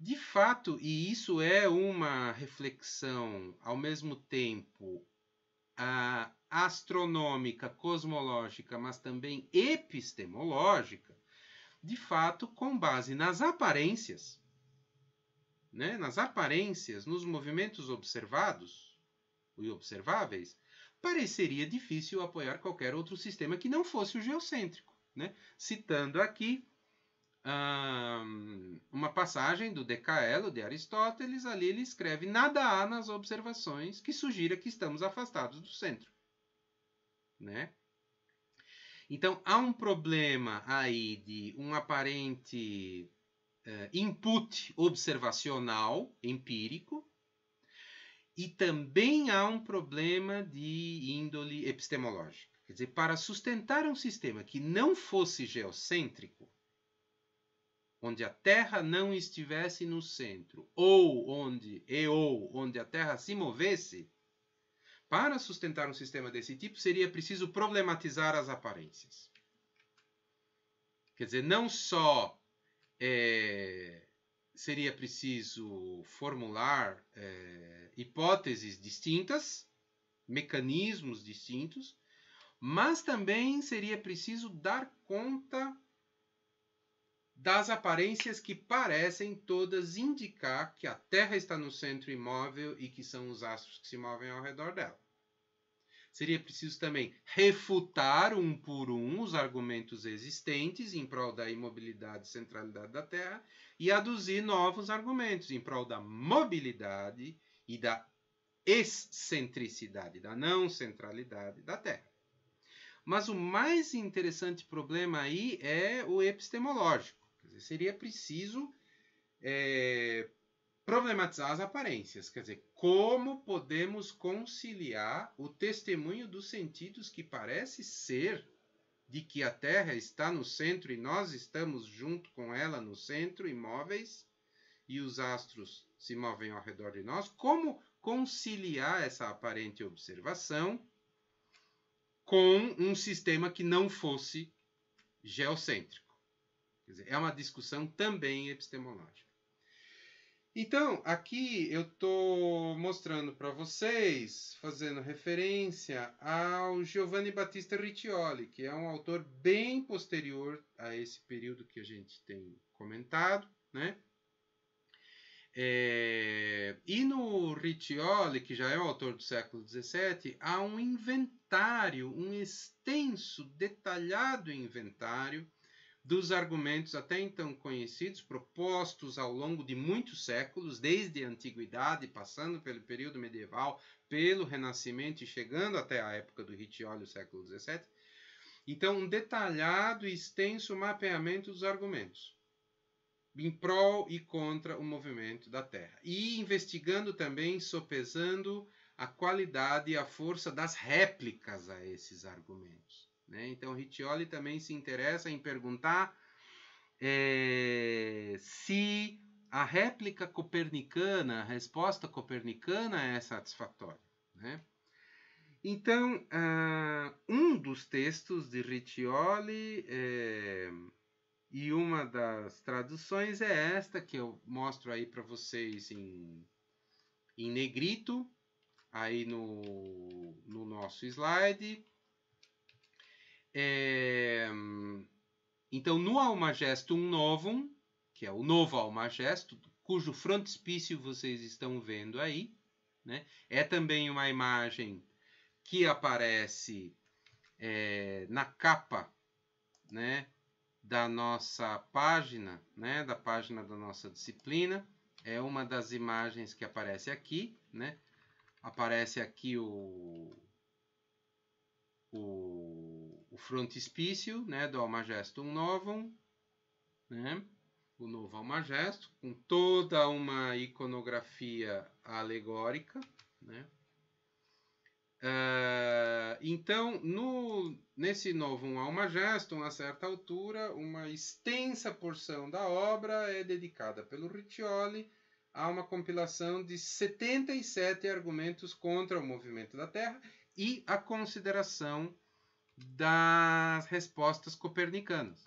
Speaker 1: De fato, e isso é uma reflexão ao mesmo tempo astronômica, cosmológica, mas também epistemológica, de fato, com base nas aparências, né, nas aparências, nos movimentos observados e observáveis, pareceria difícil apoiar qualquer outro sistema que não fosse o geocêntrico. Né? Citando aqui uma passagem do Decaelo de Aristóteles, ali ele escreve: Nada há nas observações que sugira que estamos afastados do centro. Né? Então há um problema aí de um aparente uh, input observacional empírico e também há um problema de índole epistemológica. Quer dizer, para sustentar um sistema que não fosse geocêntrico, onde a Terra não estivesse no centro, ou onde e ou onde a Terra se movesse, para sustentar um sistema desse tipo seria preciso problematizar as aparências. Quer dizer, não só é, seria preciso formular é, hipóteses distintas, mecanismos distintos, mas também seria preciso dar conta das aparências que parecem todas indicar que a Terra está no centro imóvel e que são os astros que se movem ao redor dela. Seria preciso também refutar um por um os argumentos existentes em prol da imobilidade e centralidade da Terra e aduzir novos argumentos em prol da mobilidade e da excentricidade, da não centralidade da Terra. Mas o mais interessante problema aí é o epistemológico. Seria preciso é, problematizar as aparências, quer dizer, como podemos conciliar o testemunho dos sentidos que parece ser de que a Terra está no centro e nós estamos junto com ela no centro, imóveis, e os astros se movem ao redor de nós, como conciliar essa aparente observação com um sistema que não fosse geocêntrico? dizer, é uma discussão também epistemológica. Então, aqui eu estou mostrando para vocês, fazendo referência ao Giovanni Battista Riccioli, que é um autor bem posterior a esse período que a gente tem comentado, né? É, e no Riccioli, que já é o autor do século XVII, há um inventário, um extenso, detalhado inventário dos argumentos até então conhecidos, propostos ao longo de muitos séculos, desde a antiguidade, passando pelo período medieval, pelo Renascimento e chegando até a época do Riccioli, século XVII. Então, um detalhado e extenso mapeamento dos argumentos em prol e contra o movimento da Terra. E investigando também, sopesando a qualidade e a força das réplicas a esses argumentos. Né? Então, Riccioli também se interessa em perguntar é, se a réplica copernicana, a resposta copernicana é satisfatória. Né? Então, uh, um dos textos de Riccioli é, e uma das traduções é esta que eu mostro aí para vocês em, em negrito, aí no, no nosso slide é... Então, no Almagesto Novum, que é o novo Almagesto, cujo frontispício vocês estão vendo aí, né? é também uma imagem que aparece é, na capa né, da nossa página, né, da página da nossa disciplina. É uma das imagens que aparece aqui. Né? Aparece aqui o, o o frontispício né, do Almagestum Novum, né, o novo Almagesto, com toda uma iconografia alegórica. Né. Uh, então, no, nesse novo Almagestum, a certa altura, uma extensa porção da obra é dedicada pelo Riccioli a uma compilação de 77 argumentos contra o movimento da Terra e a consideração das respostas copernicanas.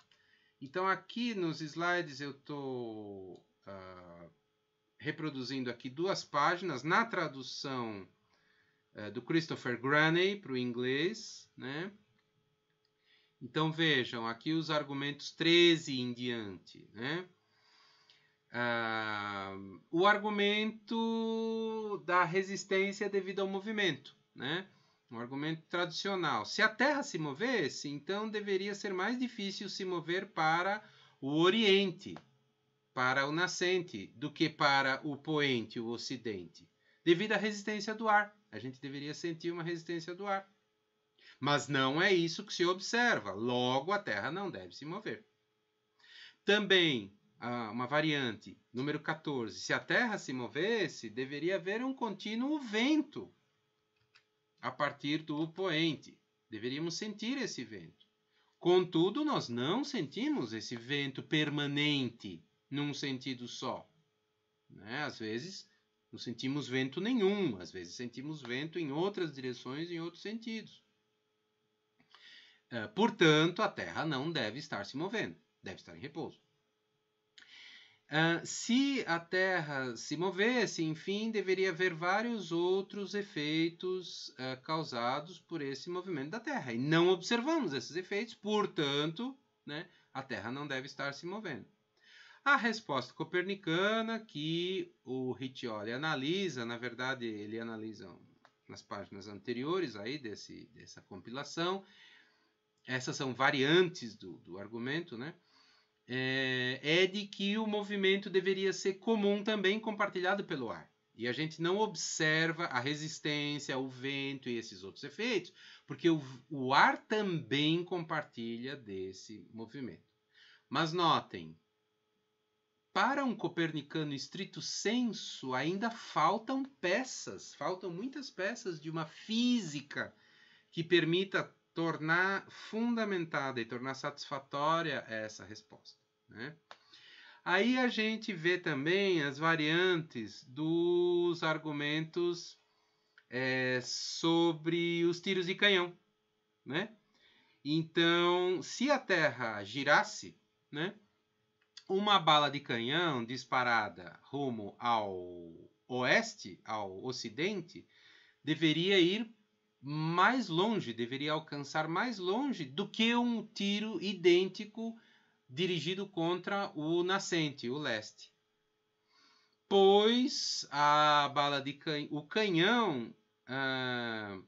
Speaker 1: Então aqui nos slides eu estou uh, ah, reproduzindo aqui duas páginas na tradução uh, do Christopher Graney para o inglês, né? Então vejam aqui os argumentos 13 em diante, né? Uh, o argumento da resistência devido ao movimento, né? Um argumento tradicional. Se a Terra se movesse, então deveria ser mais difícil se mover para o Oriente, para o nascente, do que para o poente, o Ocidente, devido à resistência do ar. A gente deveria sentir uma resistência do ar. Mas não é isso que se observa. Logo, a Terra não deve se mover. Também, ah, uma variante, número 14. Se a Terra se movesse, deveria haver um contínuo vento a partir do poente. Deveríamos sentir esse vento. Contudo, nós não sentimos esse vento permanente num sentido só. Né? Às vezes, não sentimos vento nenhum, às vezes, sentimos vento em outras direções, em outros sentidos. Ah, portanto, a Terra não deve estar se movendo, deve estar em repouso. Uh, se a Terra se movesse, enfim, deveria haver vários outros efeitos uh, causados por esse movimento da Terra. E não observamos esses efeitos, portanto, né, a Terra não deve estar se movendo. A resposta copernicana que o Riccioli analisa, na verdade, ele analisa nas páginas anteriores aí desse, dessa compilação, essas são variantes do, do argumento, né? é, é de que o movimento deveria ser comum também compartilhado pelo ar. E a gente não observa a resistência, o vento e esses outros efeitos, porque o, o ar também compartilha desse movimento. Mas notem, para um copernicano estrito senso, ainda faltam peças, faltam muitas peças de uma física que permita tornar fundamentada e tornar satisfatória essa resposta. Né? Aí a gente vê também as variantes dos argumentos é, sobre os tiros de canhão. Né? Então, se a Terra girasse, né, uma bala de canhão disparada rumo ao oeste, ao ocidente, deveria ir mais longe, deveria alcançar mais longe do que um tiro idêntico dirigido contra o nascente, o leste. Pois a bala de can... o canhão ah,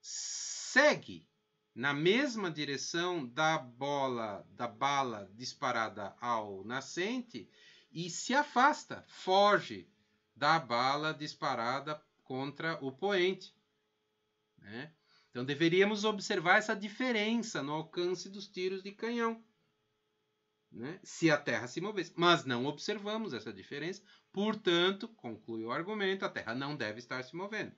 Speaker 1: segue na mesma direção da bola da bala disparada ao nascente e se afasta, foge da bala disparada contra o poente. Né? Então deveríamos observar essa diferença no alcance dos tiros de canhão. Né? Se a Terra se movesse. Mas não observamos essa diferença, portanto, conclui o argumento, a Terra não deve estar se movendo.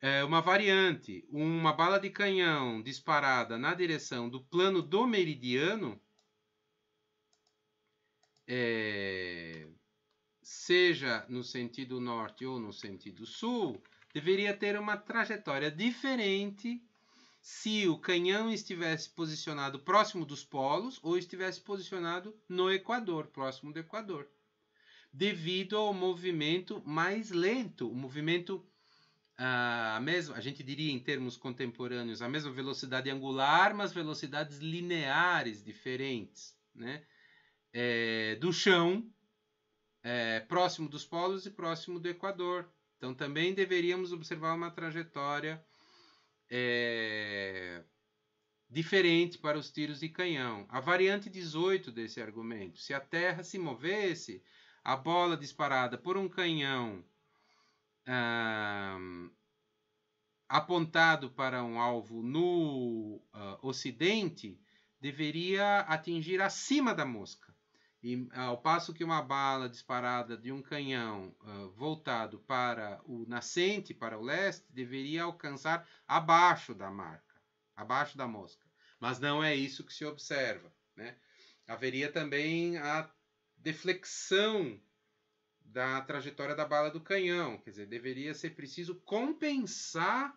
Speaker 1: É uma variante: uma bala de canhão disparada na direção do plano do meridiano, é, seja no sentido norte ou no sentido sul, deveria ter uma trajetória diferente se o canhão estivesse posicionado próximo dos polos ou estivesse posicionado no equador, próximo do equador, devido ao movimento mais lento, o movimento ah, a mesma, a gente diria em termos contemporâneos, a mesma velocidade angular, mas velocidades lineares diferentes, né? É, do chão, é, próximo dos polos e próximo do equador, então também deveríamos observar uma trajetória é, diferente para os tiros de canhão. A variante 18 desse argumento: se a Terra se movesse, a bola disparada por um canhão apontado para um alvo no ah, Ocidente deveria atingir acima da mosca. E, ah, ao passo que uma bala disparada de um canhão uh, voltado para o nascente, para o leste, deveria alcançar abaixo da marca, abaixo da mosca. Mas não é isso que se observa. Né? Haveria também a deflexão da trajetória da bala do canhão, quer dizer, deveria ser preciso compensar.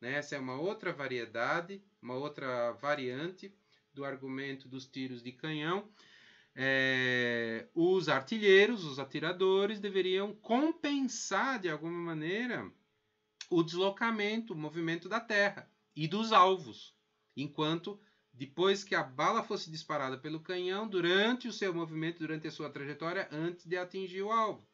Speaker 1: Né? Essa é uma outra variedade, uma outra variante do argumento dos tiros de canhão é, os artilheiros, os atiradores, deveriam compensar de alguma maneira o deslocamento, o movimento da terra e dos alvos, enquanto depois que a bala fosse disparada pelo canhão, durante o seu movimento, durante a sua trajetória, antes de atingir o alvo.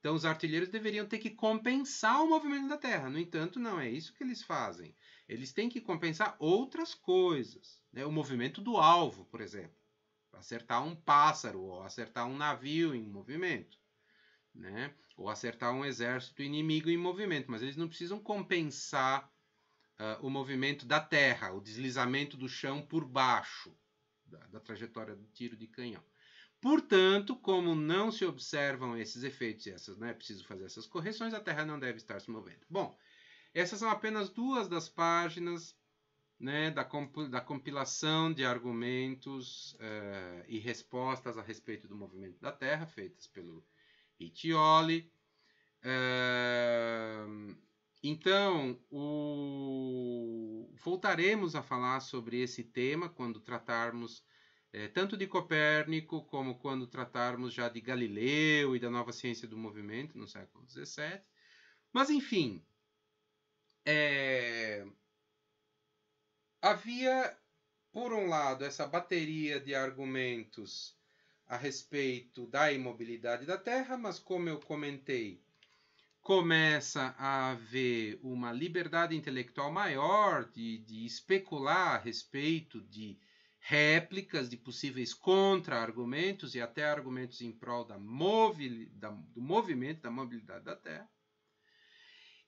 Speaker 1: Então, os artilheiros deveriam ter que compensar o movimento da terra. No entanto, não é isso que eles fazem. Eles têm que compensar outras coisas. Né? O movimento do alvo, por exemplo acertar um pássaro, ou acertar um navio em movimento, né? ou acertar um exército inimigo em movimento, mas eles não precisam compensar uh, o movimento da terra, o deslizamento do chão por baixo da, da trajetória do tiro de canhão. Portanto, como não se observam esses efeitos e essas, né, é preciso fazer essas correções, a Terra não deve estar se movendo. Bom, essas são apenas duas das páginas né, da, comp da compilação de argumentos eh, e respostas a respeito do movimento da Terra, feitas pelo Itioli. Eh, então, o... voltaremos a falar sobre esse tema quando tratarmos eh, tanto de Copérnico como quando tratarmos já de Galileu e da nova ciência do movimento no século XVII. Mas, enfim, é havia, por um lado, essa bateria de argumentos a respeito da imobilidade da Terra, mas como eu comentei, começa a haver uma liberdade intelectual maior de, de especular a respeito de réplicas, de possíveis contra-argumentos e até argumentos em prol da movi da, do movimento, da mobilidade da Terra.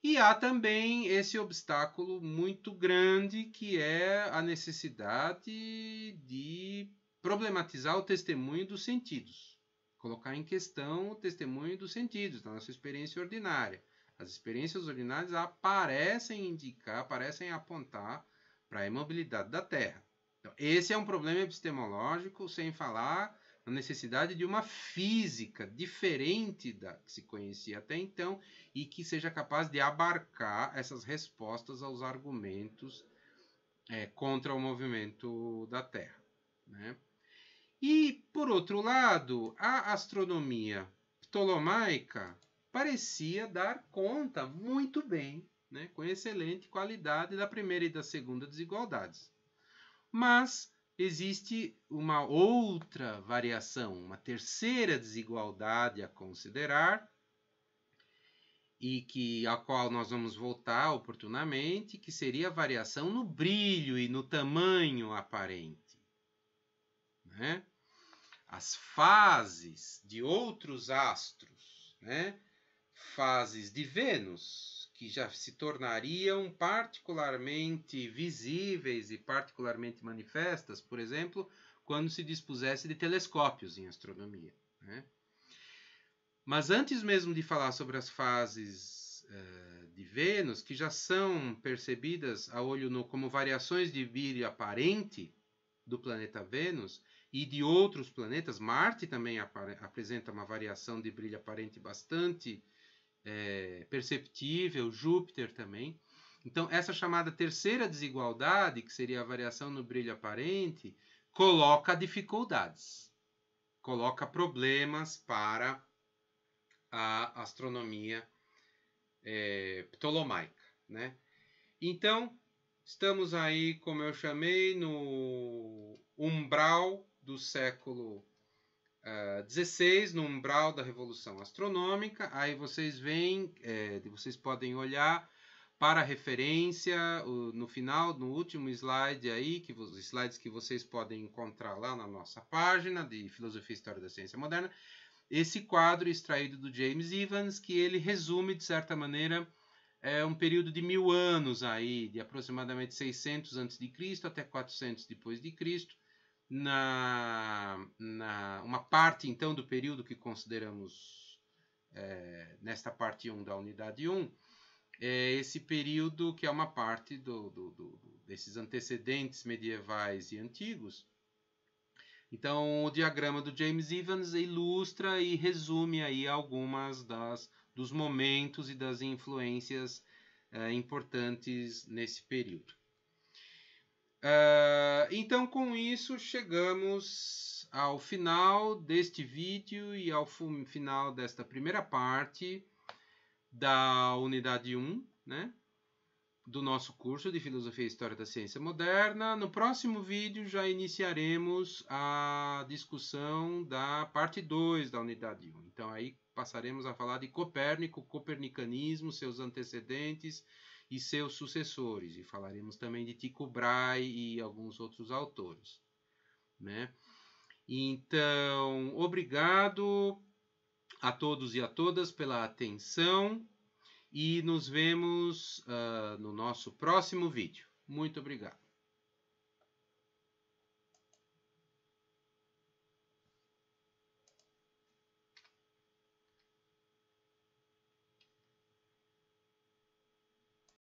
Speaker 1: E há também esse obstáculo muito grande que é a necessidade de problematizar o testemunho dos sentidos, colocar em questão o testemunho dos sentidos, da nossa experiência ordinária. As experiências ordinárias aparecem indicar, parecem apontar para a imobilidade da Terra. Então, esse é um problema epistemológico, sem falar a necessidade de uma física diferente da que se conhecia até então e que seja capaz de abarcar essas respostas aos argumentos é, contra o movimento da Terra. Né? E, por outro lado, a astronomia ptolomaica parecia dar conta muito bem, né, com excelente qualidade, da primeira e da segunda desigualdades. Mas existe uma outra variação, uma terceira desigualdade a considerar, e que a qual nós vamos voltar oportunamente, que seria a variação no brilho e no tamanho aparente. Né? As fases de outros astros, né? fases de Vênus, que já se tornariam particularmente visíveis e particularmente manifestas, por exemplo, quando se dispusesse de telescópios em astronomia. Né? Mas antes mesmo de falar sobre as fases uh, de Vênus, que já são percebidas a olho nu como variações de brilho aparente do planeta Vênus e de outros planetas, Marte também ap apresenta uma variação de brilho aparente bastante é, perceptível, Júpiter também. Então, essa chamada terceira desigualdade, que seria a variação no brilho aparente, coloca dificuldades, coloca problemas para a astronomia é, ptolomaica. Né? Então, estamos aí, como eu chamei, no umbral do século Uh, 16 no umbral da revolução astronômica. Aí vocês veem, é, vocês podem olhar para a referência o, no final, no último slide aí, que os slides que vocês podem encontrar lá na nossa página de Filosofia e História da Ciência Moderna. Esse quadro extraído do James Evans, que ele resume de certa maneira é um período de mil anos aí, de aproximadamente 600 antes de Cristo até 400 depois de Cristo, na, na uma parte então do período que consideramos é, nesta parte 1 da unidade 1, é esse período que é uma parte do, do, do, desses antecedentes medievais e antigos. Então, o diagrama do James Evans ilustra e resume aí algumas das, dos momentos e das influências é, importantes nesse período. Ah, então, com isso, chegamos ao final deste vídeo e ao final desta primeira parte da unidade 1, né? Do nosso curso de Filosofia e História da Ciência Moderna. No próximo vídeo já iniciaremos a discussão da parte 2 da unidade 1. Então, aí passaremos a falar de Copérnico, copernicanismo, seus antecedentes e seus sucessores, e falaremos também de Tycho Brahe e alguns outros autores. Né? Então, obrigado a todos e a todas pela atenção e nos vemos uh, no nosso próximo vídeo. Muito obrigado.